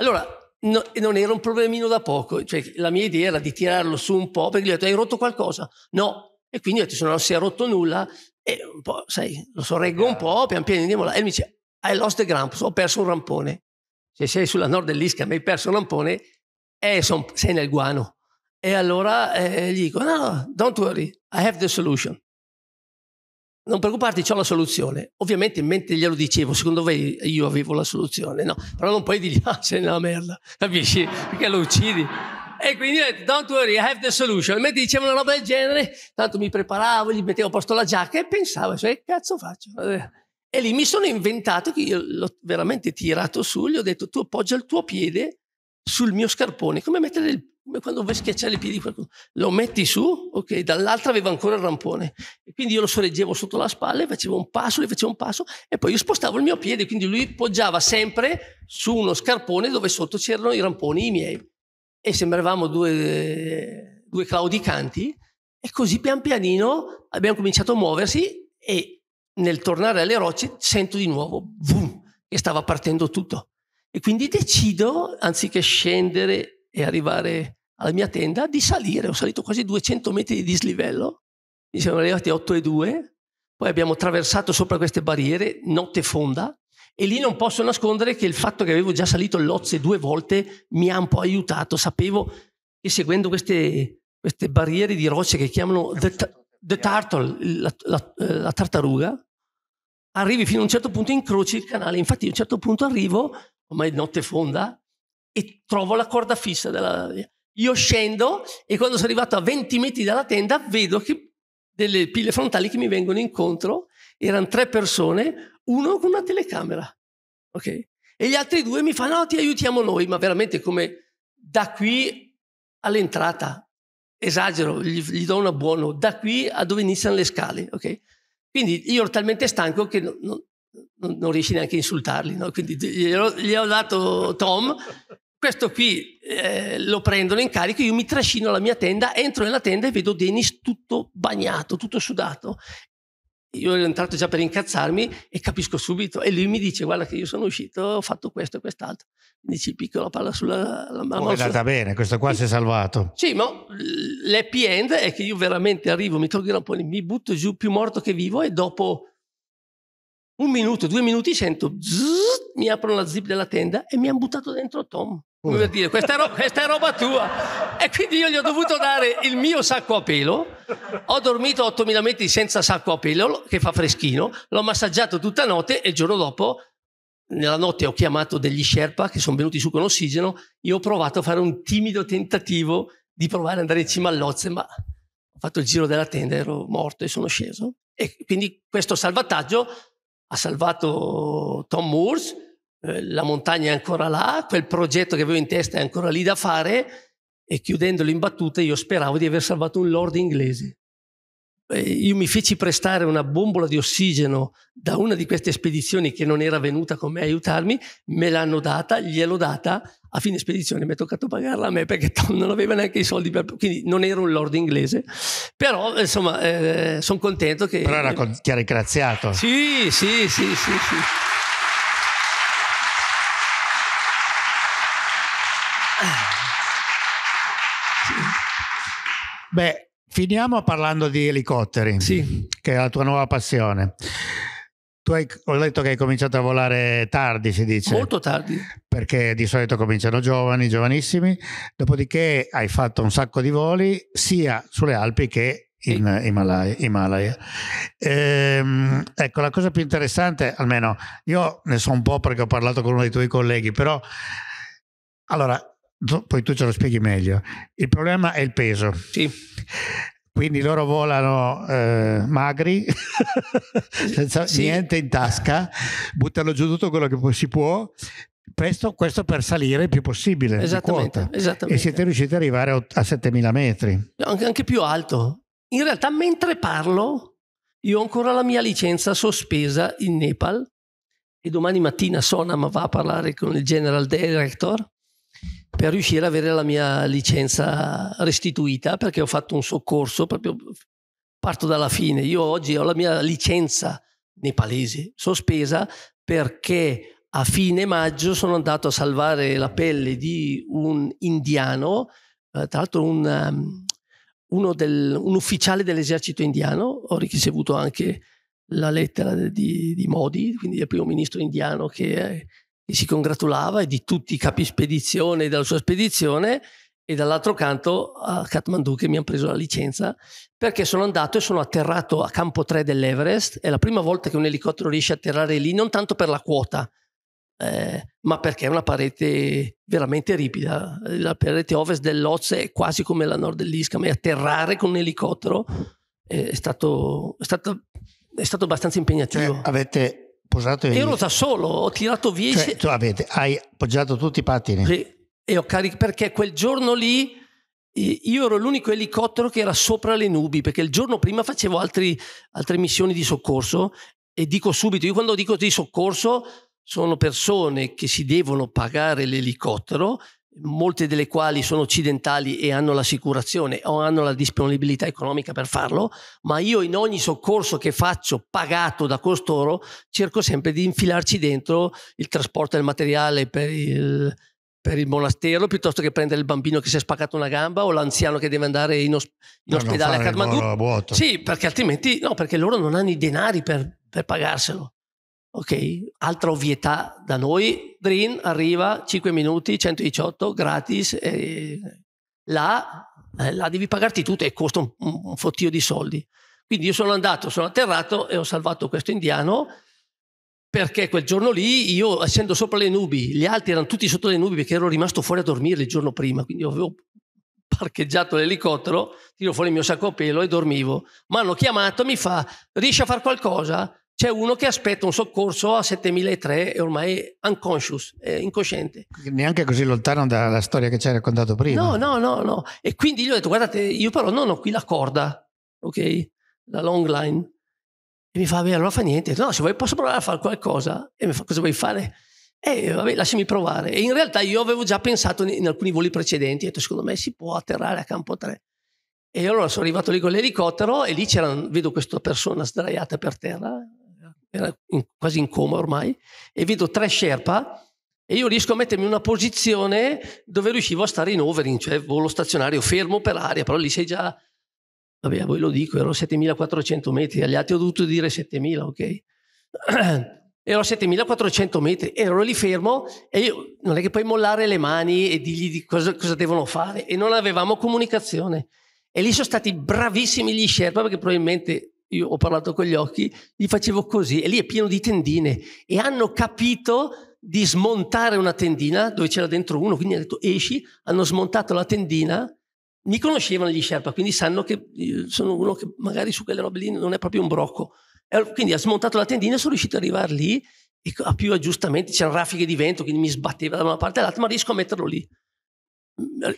Allora, no, non era un problemino da poco, cioè, la mia idea era di tirarlo su un po', perché gli ho detto, hai rotto qualcosa? No. E quindi ho detto, se non si è rotto nulla, e eh, un po', sai, lo sorreggo un po', pian piano andiamo là. E mi dice, I lost the grampus, ho perso un rampone. Se sei sulla nord dell'Isca e hai perso un rampone, eh, son, sei nel guano. E allora eh, gli dico, no, don't worry, I have the solution. Non preoccuparti, ho la soluzione. Ovviamente, mentre glielo dicevo, secondo me io avevo la soluzione, no? Però non puoi dirgli, ah, sei una merda, capisci? Perché lo uccidi. E quindi ho detto, don't worry, I have the solution. E mentre dicevo una roba del genere, tanto mi preparavo, gli mettevo a posto la giacca e pensavo, cioè, che cazzo faccio? E lì mi sono inventato, che io l'ho veramente tirato su, gli ho detto, tu appoggia il tuo piede sul mio scarpone, come mettere il come quando vuoi schiacciare i piedi di qualcuno, lo metti su, ok, dall'altra aveva ancora il rampone. E quindi io lo sorreggevo sotto la spalla, facevo un passo, le facevo un passo e poi io spostavo il mio piede, quindi lui poggiava sempre su uno scarpone dove sotto c'erano i ramponi i miei. E sembravamo due, due claudicanti e così pian pianino abbiamo cominciato a muoversi e nel tornare alle rocce sento di nuovo, boom, che stava partendo tutto. E quindi decido, anziché scendere e arrivare alla mia tenda, di salire. Ho salito quasi 200 metri di dislivello, mi siamo arrivati a 8 e 2, poi abbiamo attraversato sopra queste barriere, notte fonda, e lì non posso nascondere che il fatto che avevo già salito l'Ozze due volte mi ha un po' aiutato. Sapevo che seguendo queste, queste barriere di rocce che chiamano the, the Turtle, la, la, la tartaruga, arrivi fino a un certo punto, incroci il canale. Infatti, a un certo punto arrivo, ormai notte fonda, e trovo la corda fissa della... Io scendo e quando sono arrivato a 20 metri dalla tenda vedo che delle pile frontali che mi vengono incontro erano tre persone, uno con una telecamera. Ok? E gli altri due mi fanno: No, ti aiutiamo noi, ma veramente come da qui all'entrata. Esagero, gli, gli do un abbuono, da qui a dove iniziano le scale. Ok? Quindi io ero talmente stanco che non, non, non riesci neanche a insultarli. No? Quindi gli ho, gli ho dato Tom questo qui eh, lo prendono in carico, io mi trascino alla mia tenda, entro nella tenda e vedo Dennis tutto bagnato, tutto sudato. Io ero entrato già per incazzarmi e capisco subito. E lui mi dice, guarda che io sono uscito, ho fatto questo e quest'altro. Mi dice, piccolo, parla sulla... La, la, oh, è andata bene, questo qua sì. si è salvato. Sì, ma l'happy end è che io veramente arrivo, mi tolgo i ramponi, mi butto giù più morto che vivo e dopo un minuto, due minuti sento, zzz, mi aprono la zip della tenda e mi hanno buttato dentro Tom come dire, questa è, roba, questa è roba tua. E quindi io gli ho dovuto dare il mio sacco a pelo. Ho dormito 8000 metri senza sacco a pelo, che fa freschino. L'ho massaggiato tutta notte e il giorno dopo nella notte ho chiamato degli Sherpa che sono venuti su con ossigeno Io ho provato a fare un timido tentativo di provare ad andare in cima all'Ozze, ma ho fatto il giro della tenda, ero morto e sono sceso. E quindi questo salvataggio ha salvato Tom Moores, eh, la montagna è ancora là, quel progetto che avevo in testa è ancora lì da fare e chiudendolo in battute io speravo di aver salvato un lord inglese. io mi feci prestare una bombola di ossigeno da una di queste spedizioni che non era venuta con me a aiutarmi, me l'hanno data, gliel'ho data, a fine spedizione mi è toccato pagarla a me perché non aveva neanche i soldi, per, quindi non ero un lord inglese, però eh, insomma eh, sono contento che... Però era con, ti ha ringraziato. Sì, sì, sì, sì. sì. Beh, finiamo parlando di elicotteri, sì. che è la tua nuova passione. Tu hai, ho letto che hai cominciato a volare tardi, si dice. Molto tardi. Perché di solito cominciano giovani, giovanissimi. Dopodiché hai fatto un sacco di voli sia sulle Alpi che in Himalaya. Himalaya. Ehm, ecco, la cosa più interessante, almeno io ne so un po' perché ho parlato con uno dei tuoi colleghi, però allora poi tu ce lo spieghi meglio, il problema è il peso. Sì. Quindi loro volano eh, magri, senza sì. niente in tasca, buttano giù tutto quello che si può, questo, questo, per salire il più possibile esattamente, esattamente. e siete riusciti ad arrivare a 7000 metri anche, anche, più alto in realtà mentre parlo io ho ancora la mia licenza sospesa in Nepal e domani mattina Sonam va a parlare con il general director per riuscire ad avere la mia licenza restituita perché ho fatto un soccorso proprio parto dalla fine io oggi ho la mia licenza nepalese sospesa perché a fine maggio sono andato a salvare la pelle di un indiano eh, tra l'altro un, um, del, un ufficiale dell'esercito indiano ho ricevuto anche la lettera di, di Modi quindi il primo ministro indiano che è e si congratulava di tutti i capi spedizione della sua spedizione e dall'altro canto a Kathmandu che mi hanno preso la licenza perché sono andato e sono atterrato a campo 3 dell'Everest è la prima volta che un elicottero riesce a atterrare lì non tanto per la quota eh, ma perché è una parete veramente ripida la parete ovest dell'Oz è quasi come la nord dell'Isca e atterrare con un elicottero è stato, è stato, è stato abbastanza impegnativo cioè, avete posato ero da solo, ho tirato via... Cioè, tu avete, hai appoggiato tutti i pattini? Sì, e ho caricato perché quel giorno lì io ero l'unico elicottero che era sopra le nubi perché il giorno prima facevo altri, altre missioni di soccorso e dico subito, io quando dico di soccorso sono persone che si devono pagare l'elicottero molte delle quali sono occidentali e hanno l'assicurazione o hanno la disponibilità economica per farlo, ma io in ogni soccorso che faccio pagato da costoro cerco sempre di infilarci dentro il trasporto del materiale per il, per il monastero piuttosto che prendere il bambino che si è spaccato una gamba o l'anziano che deve andare in, os- in eh, ospedale a Kathmandu. Sì, perché altrimenti no, perché loro non hanno i denari per, per pagarselo. Ok, altra ovvietà da noi, Dream arriva 5 minuti, 118 gratis, eh, là, là, devi pagarti tutto e costa un, un fottio di soldi. Quindi io sono andato, sono atterrato e ho salvato questo indiano perché quel giorno lì io, essendo sopra le nubi, gli altri erano tutti sotto le nubi perché ero rimasto fuori a dormire il giorno prima, quindi avevo parcheggiato l'elicottero, tiro fuori il mio sacco a pelo e dormivo. Mi hanno chiamato, mi fa, riesci a fare qualcosa? c'è uno che aspetta un soccorso a 7003 e ormai è unconscious, è incosciente. Neanche così lontano dalla storia che ci hai raccontato prima. No, no, no, no. E quindi gli ho detto, guardate, io però non ho qui la corda, ok? La long line. E mi fa, vabbè, allora fa niente. No, se vuoi posso provare a fare qualcosa. E mi fa, cosa vuoi fare? E eh, vabbè, lasciami provare. E in realtà io avevo già pensato in alcuni voli precedenti, ho detto, secondo me si può atterrare a campo 3. E allora sono arrivato lì con l'elicottero e lì c'era, vedo questa persona sdraiata per terra, era in, quasi in coma ormai, e vedo tre Sherpa e io riesco a mettermi in una posizione dove riuscivo a stare in overing, cioè volo stazionario fermo per aria, però lì sei già, vabbè a voi lo dico, ero a 7400 metri, agli altri ho dovuto dire 7000, ok? ero a 7400 metri, ero lì fermo e io non è che puoi mollare le mani e dirgli di cosa, cosa devono fare e non avevamo comunicazione. E lì sono stati bravissimi gli Sherpa perché probabilmente io ho parlato con gli occhi, gli facevo così e lì è pieno di tendine e hanno capito di smontare una tendina dove c'era dentro uno, quindi hanno detto esci, hanno smontato la tendina, mi conoscevano gli Sherpa, quindi sanno che eh, sono uno che magari su quelle robe lì non è proprio un brocco. Quindi ha smontato la tendina e sono riuscito ad arrivare lì e a più aggiustamenti, c'erano raffiche di vento, quindi mi sbatteva da una parte all'altra, ma riesco a metterlo lì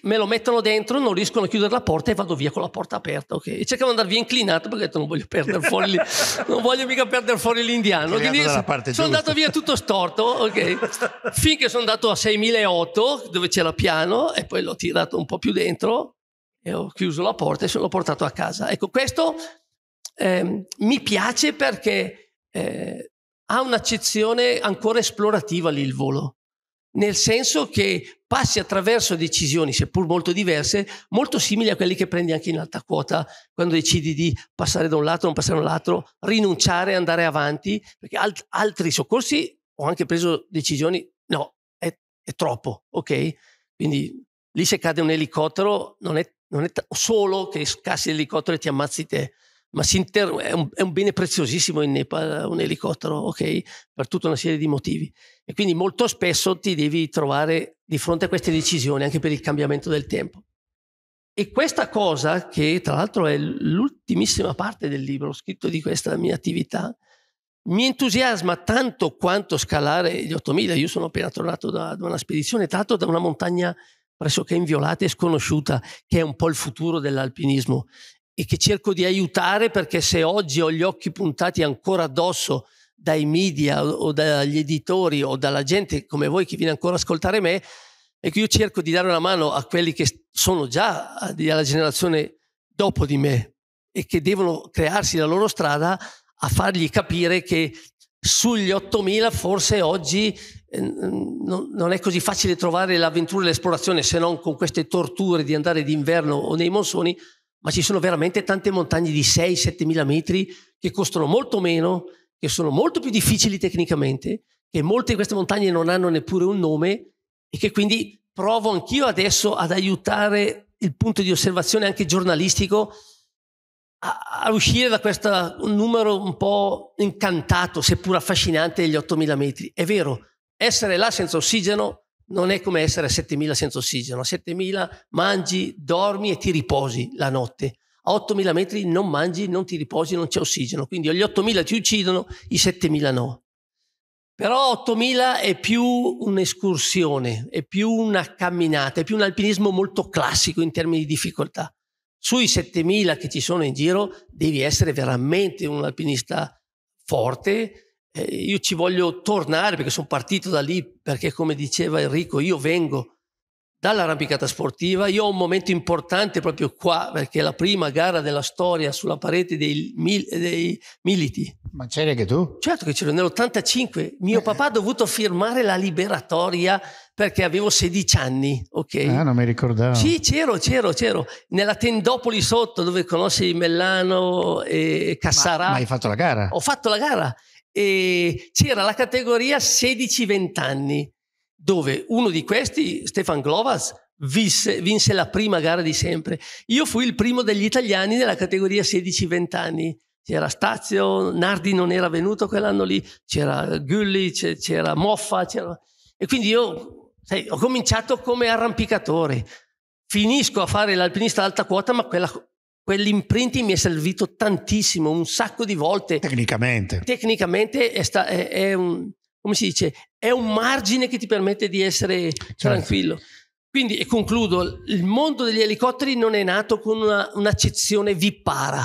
me lo mettono dentro, non riescono a chiudere la porta e vado via con la porta aperta. Okay? E cercavo di andare via inclinato perché ho detto non voglio perdere fuori lì, non voglio mica perdere fuori l'indiano. Quindi sono andato via tutto storto, okay? finché sono andato a 6008 dove c'era piano e poi l'ho tirato un po' più dentro e ho chiuso la porta e sono portato a casa. Ecco, questo eh, mi piace perché eh, ha un'accezione ancora esplorativa lì il volo nel senso che passi attraverso decisioni, seppur molto diverse, molto simili a quelle che prendi anche in alta quota quando decidi di passare da un lato, non passare dall'altro, rinunciare, andare avanti, perché alt- altri soccorsi ho anche preso decisioni, no, è, è, troppo, ok? Quindi lì se cade un elicottero non è, non è t- solo che scassi l'elicottero e ti ammazzi te, ma inter- è, un, è, un, bene preziosissimo in Nepal un elicottero, ok? Per tutta una serie di motivi. E quindi molto spesso ti devi trovare di fronte a queste decisioni anche per il cambiamento del tempo. E questa cosa, che tra l'altro è l'ultimissima parte del libro, scritto di questa mia attività, mi entusiasma tanto quanto scalare gli 8000. Io sono appena tornato da, da una spedizione, tra l'altro da una montagna pressoché inviolata e sconosciuta, che è un po' il futuro dell'alpinismo e che cerco di aiutare perché se oggi ho gli occhi puntati ancora addosso dai media o dagli editori o dalla gente come voi che viene ancora a ascoltare me, ecco io cerco di dare una mano a quelli che sono già della generazione dopo di me e che devono crearsi la loro strada a fargli capire che sugli 8.000 forse oggi eh, non, non è così facile trovare l'avventura e l'esplorazione se non con queste torture di andare d'inverno o nei monsoni ma ci sono veramente tante montagne di 6-7 mila metri che costano molto meno, che sono molto più difficili tecnicamente, che molte di queste montagne non hanno neppure un nome e che quindi provo anch'io adesso ad aiutare il punto di osservazione anche giornalistico a, a uscire da questo numero un po' incantato, seppur affascinante, degli 8 mila metri. È vero, essere là senza ossigeno non è come essere a 7000 senza ossigeno. A 7000 mangi, dormi e ti riposi la notte. A 8000 metri non mangi, non ti riposi, non c'è ossigeno. Quindi gli 8000 ti uccidono, i 7000 no. Però 8000 è più un'escursione, è più una camminata, è più un alpinismo molto classico in termini di difficoltà. Sui 7000 che ci sono in giro devi essere veramente un alpinista forte, eh, io ci voglio tornare perché sono partito da lì, perché come diceva Enrico, io vengo dall'arrampicata sportiva, io ho un momento importante proprio qua, perché è la prima gara della storia sulla parete dei, mil, eh, dei militi. Ma c'eri anche tu? Certo che c'ero, nell'85 mio eh. papà ha dovuto firmare la liberatoria perché avevo 16 anni, ok? Ah, non mi ricordavo. Sì, c'ero, c'ero, c'ero. Nella Tendopoli sotto dove conosci Mellano e Cassarà. Ma, ma hai fatto la gara? Ho fatto la gara e ehm, c'era la categoria 16-20 anni, dove uno di questi, Stefan Glovas, vinse, vinse la prima gara di sempre. Io fui il primo degli italiani nella categoria 16-20 anni c'era Stazio, Nardi non era venuto quell'anno lì, c'era Gulli, c'era Moffa, c'era... e quindi io sai, ho cominciato come arrampicatore, finisco a fare l'alpinista alta quota, ma quella Quell'imprinting mi è servito tantissimo, un sacco di volte. Tecnicamente. Tecnicamente è, sta, è, è un, come si dice, è un margine che ti permette di essere certo. tranquillo. Quindi, e concludo, il mondo degli elicotteri non è nato con una, un'accezione vipara.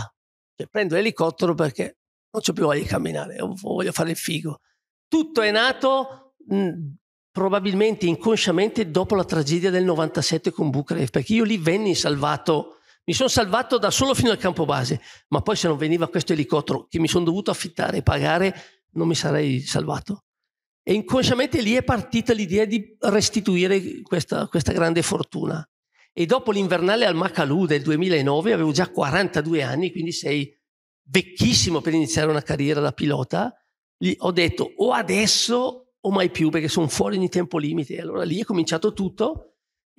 Cioè, prendo l'elicottero perché non c'ho più voglia di camminare, voglio fare il figo. Tutto è nato mh, probabilmente inconsciamente dopo la tragedia del 97 con Bucarest, perché io lì venni salvato mi sono salvato da solo fino al campo base, ma poi se non veniva questo elicottero che mi sono dovuto affittare e pagare, non mi sarei salvato. E inconsciamente lì è partita l'idea di restituire questa, questa grande fortuna. E dopo l'invernale al Macalù del 2009 avevo già 42 anni, quindi sei vecchissimo per iniziare una carriera da pilota. Lì ho detto o adesso o mai più perché sono fuori ogni tempo limite. Allora lì è cominciato tutto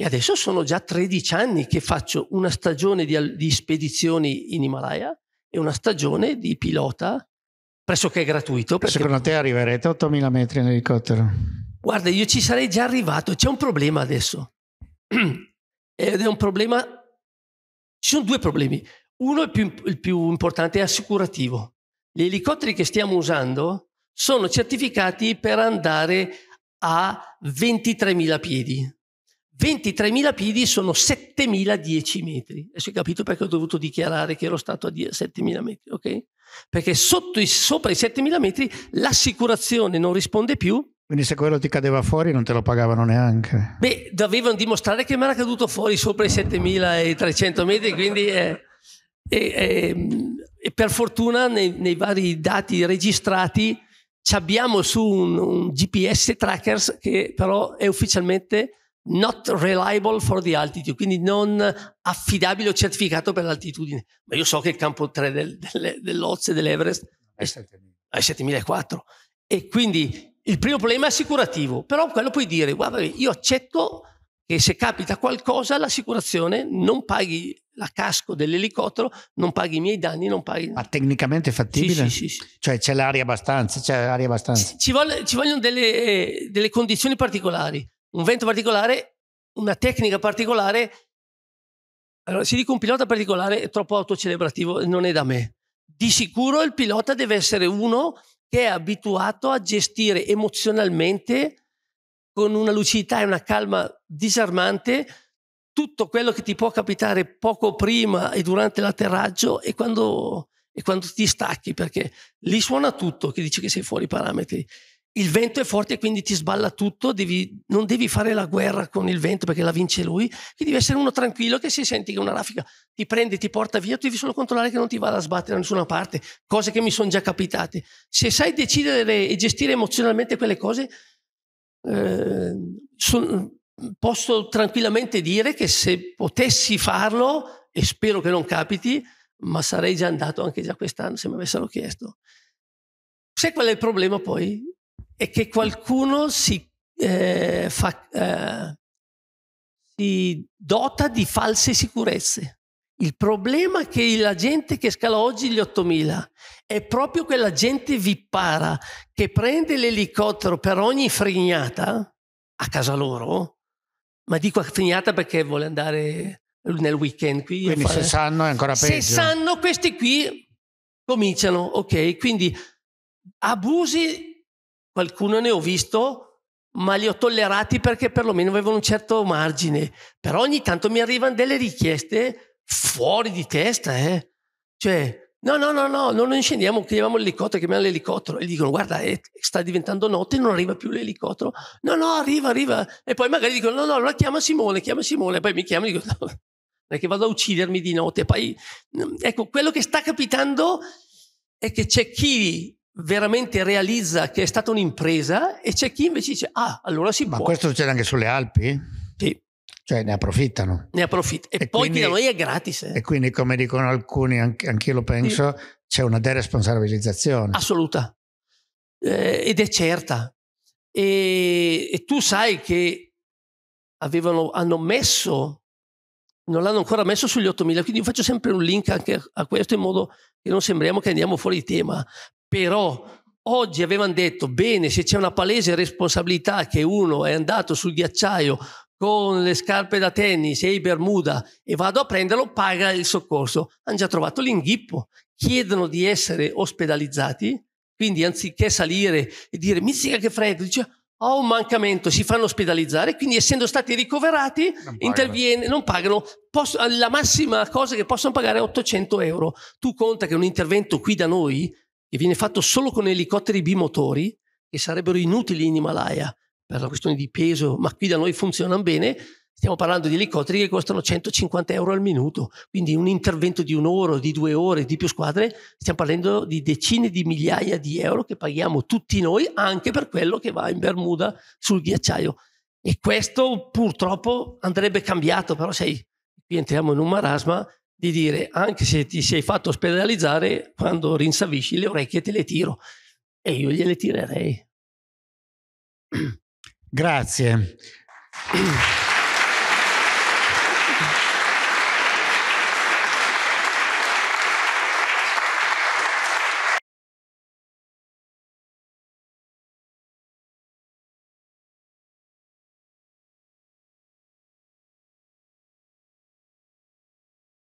e adesso sono già 13 anni che faccio una stagione di, di spedizioni in Himalaya e una stagione di pilota pressoché gratuito. Perché... Secondo te arriverete a 8000 metri in elicottero? Guarda, io ci sarei già arrivato, c'è un problema adesso. Ed è un problema... Ci sono due problemi. Uno, il più, il più importante, è assicurativo. Gli elicotteri che stiamo usando sono certificati per andare a 23.000 piedi 23.000 piedi sono 7.010 metri. Adesso hai capito perché ho dovuto dichiarare che ero stato a 7.000 metri, ok? Perché i, sopra i 7.000 metri l'assicurazione non risponde più. Quindi se quello ti cadeva fuori non te lo pagavano neanche. Beh, dovevano dimostrare che mi era caduto fuori sopra i 7.300 metri, quindi... Eh, eh, eh, per fortuna nei, nei, vari dati registrati abbiamo su un, un GPS trackers che però è ufficialmente not reliable for the altitude, quindi non affidabile o certificato per l'altitudine. Ma io so che il campo 3 del, del, dell'Oz e dell'Everest è, 7004. E quindi il primo problema è assicurativo, però quello puoi dire, guarda, io accetto che se capita qualcosa l'assicurazione non paghi la casco dell'elicottero, non paghi i miei danni, non paghi... Ma tecnicamente è fattibile? Sì, sì, sì, sì. Cioè c'è l'aria abbastanza? C'è l'aria abbastanza. Ci, ci, vogliono delle, delle condizioni particolari un vento particolare, una tecnica particolare. Allora, se dico un pilota particolare è troppo autocelebrativo, non è da me. Di sicuro il pilota deve essere uno che è abituato a gestire emozionalmente con una lucidità e una calma disarmante tutto quello che ti può capitare poco prima e durante l'atterraggio e quando, e quando ti stacchi, perché lì suona tutto che dici che sei fuori parametri il vento è forte e quindi ti sballa tutto, devi, non devi fare la guerra con il vento perché la vince lui, quindi devi essere uno tranquillo che se senti che una raffica ti prende, ti porta via, tu devi solo controllare che non ti vada a sbattere da nessuna parte, cose che mi sono già capitate. Se sai decidere e gestire emozionalmente quelle cose, eh, son, posso tranquillamente dire che se potessi farlo, e spero che non capiti, ma sarei già andato anche già quest'anno se mi avessero chiesto. Se qual è il problema poi? è che qualcuno si, eh, fa, eh, si dota di false sicurezze. Il problema è che la gente che scala oggi gli 8000 è proprio quella gente vippara che prende l'elicottero per ogni frignata a casa loro, ma dico frignata perché vuole andare nel weekend qui. Quindi fare... se sanno è ancora peggio. Se sanno questi qui cominciano, ok, quindi abusi qualcuno ne ho visto, ma li ho tollerati perché perlomeno avevano un certo margine. Però ogni tanto mi arrivano delle richieste fuori di testa, eh. Cioè, no, no, no, no, non scendiamo, chiamiamo l'elicottero, chiamiamo l'elicottero. E dicono, guarda, eh, sta diventando notte, non arriva più l'elicottero. No, no, arriva, arriva. E poi magari dicono, no, no, allora chiama Simone, chiama Simone. E poi mi chiamano e dico, no, non è che vado a uccidermi di notte. E Poi, mm, ecco, quello che sta capitando è che c'è chi veramente realizza che è stata un'impresa e c'è chi invece dice ah allora si Ma può. Ma questo c'è anche sulle Alpi? Sì. Cioè ne approfittano. Ne approfittano. E, e, poi quindi, da noi è gratis. Eh. E quindi come dicono alcuni, anche, anch'io lo penso, sì. c'è una deresponsabilizzazione. Assoluta. Eh, ed è certa. E, e tu sai che avevano, hanno messo non l'hanno ancora messo sugli 8.000, quindi faccio sempre un link anche a questo in modo che non sembriamo che andiamo fuori tema, però oggi avevano detto, bene, se c'è una palese responsabilità che uno è andato sul ghiacciaio con le scarpe da tennis e i Bermuda e vado a prenderlo, paga il soccorso. Hanno già trovato l'inghippo, chiedono di essere ospedalizzati, quindi anziché salire e dire mizzica che freddo, dice ho un mancamento, si fanno ospedalizzare, quindi essendo stati ricoverati non interviene, non pagano, posso, la massima cosa che possono pagare è 800 euro. Tu conta che un intervento qui da noi e viene fatto solo con elicotteri bimotori che sarebbero inutili in Himalaya per la questione di peso, ma qui da noi funzionano bene. Stiamo parlando di elicotteri che costano 150 euro al minuto, quindi un intervento di un'ora, di due ore, di più squadre, stiamo parlando di decine di migliaia di euro che paghiamo tutti noi anche per quello che va in Bermuda sul ghiacciaio. E questo purtroppo andrebbe cambiato, però sai, qui entriamo in un marasma di dire anche se ti sei fatto ospedalizzare, quando rinsavisci le orecchie te le tiro e io gliele tirerei. Grazie.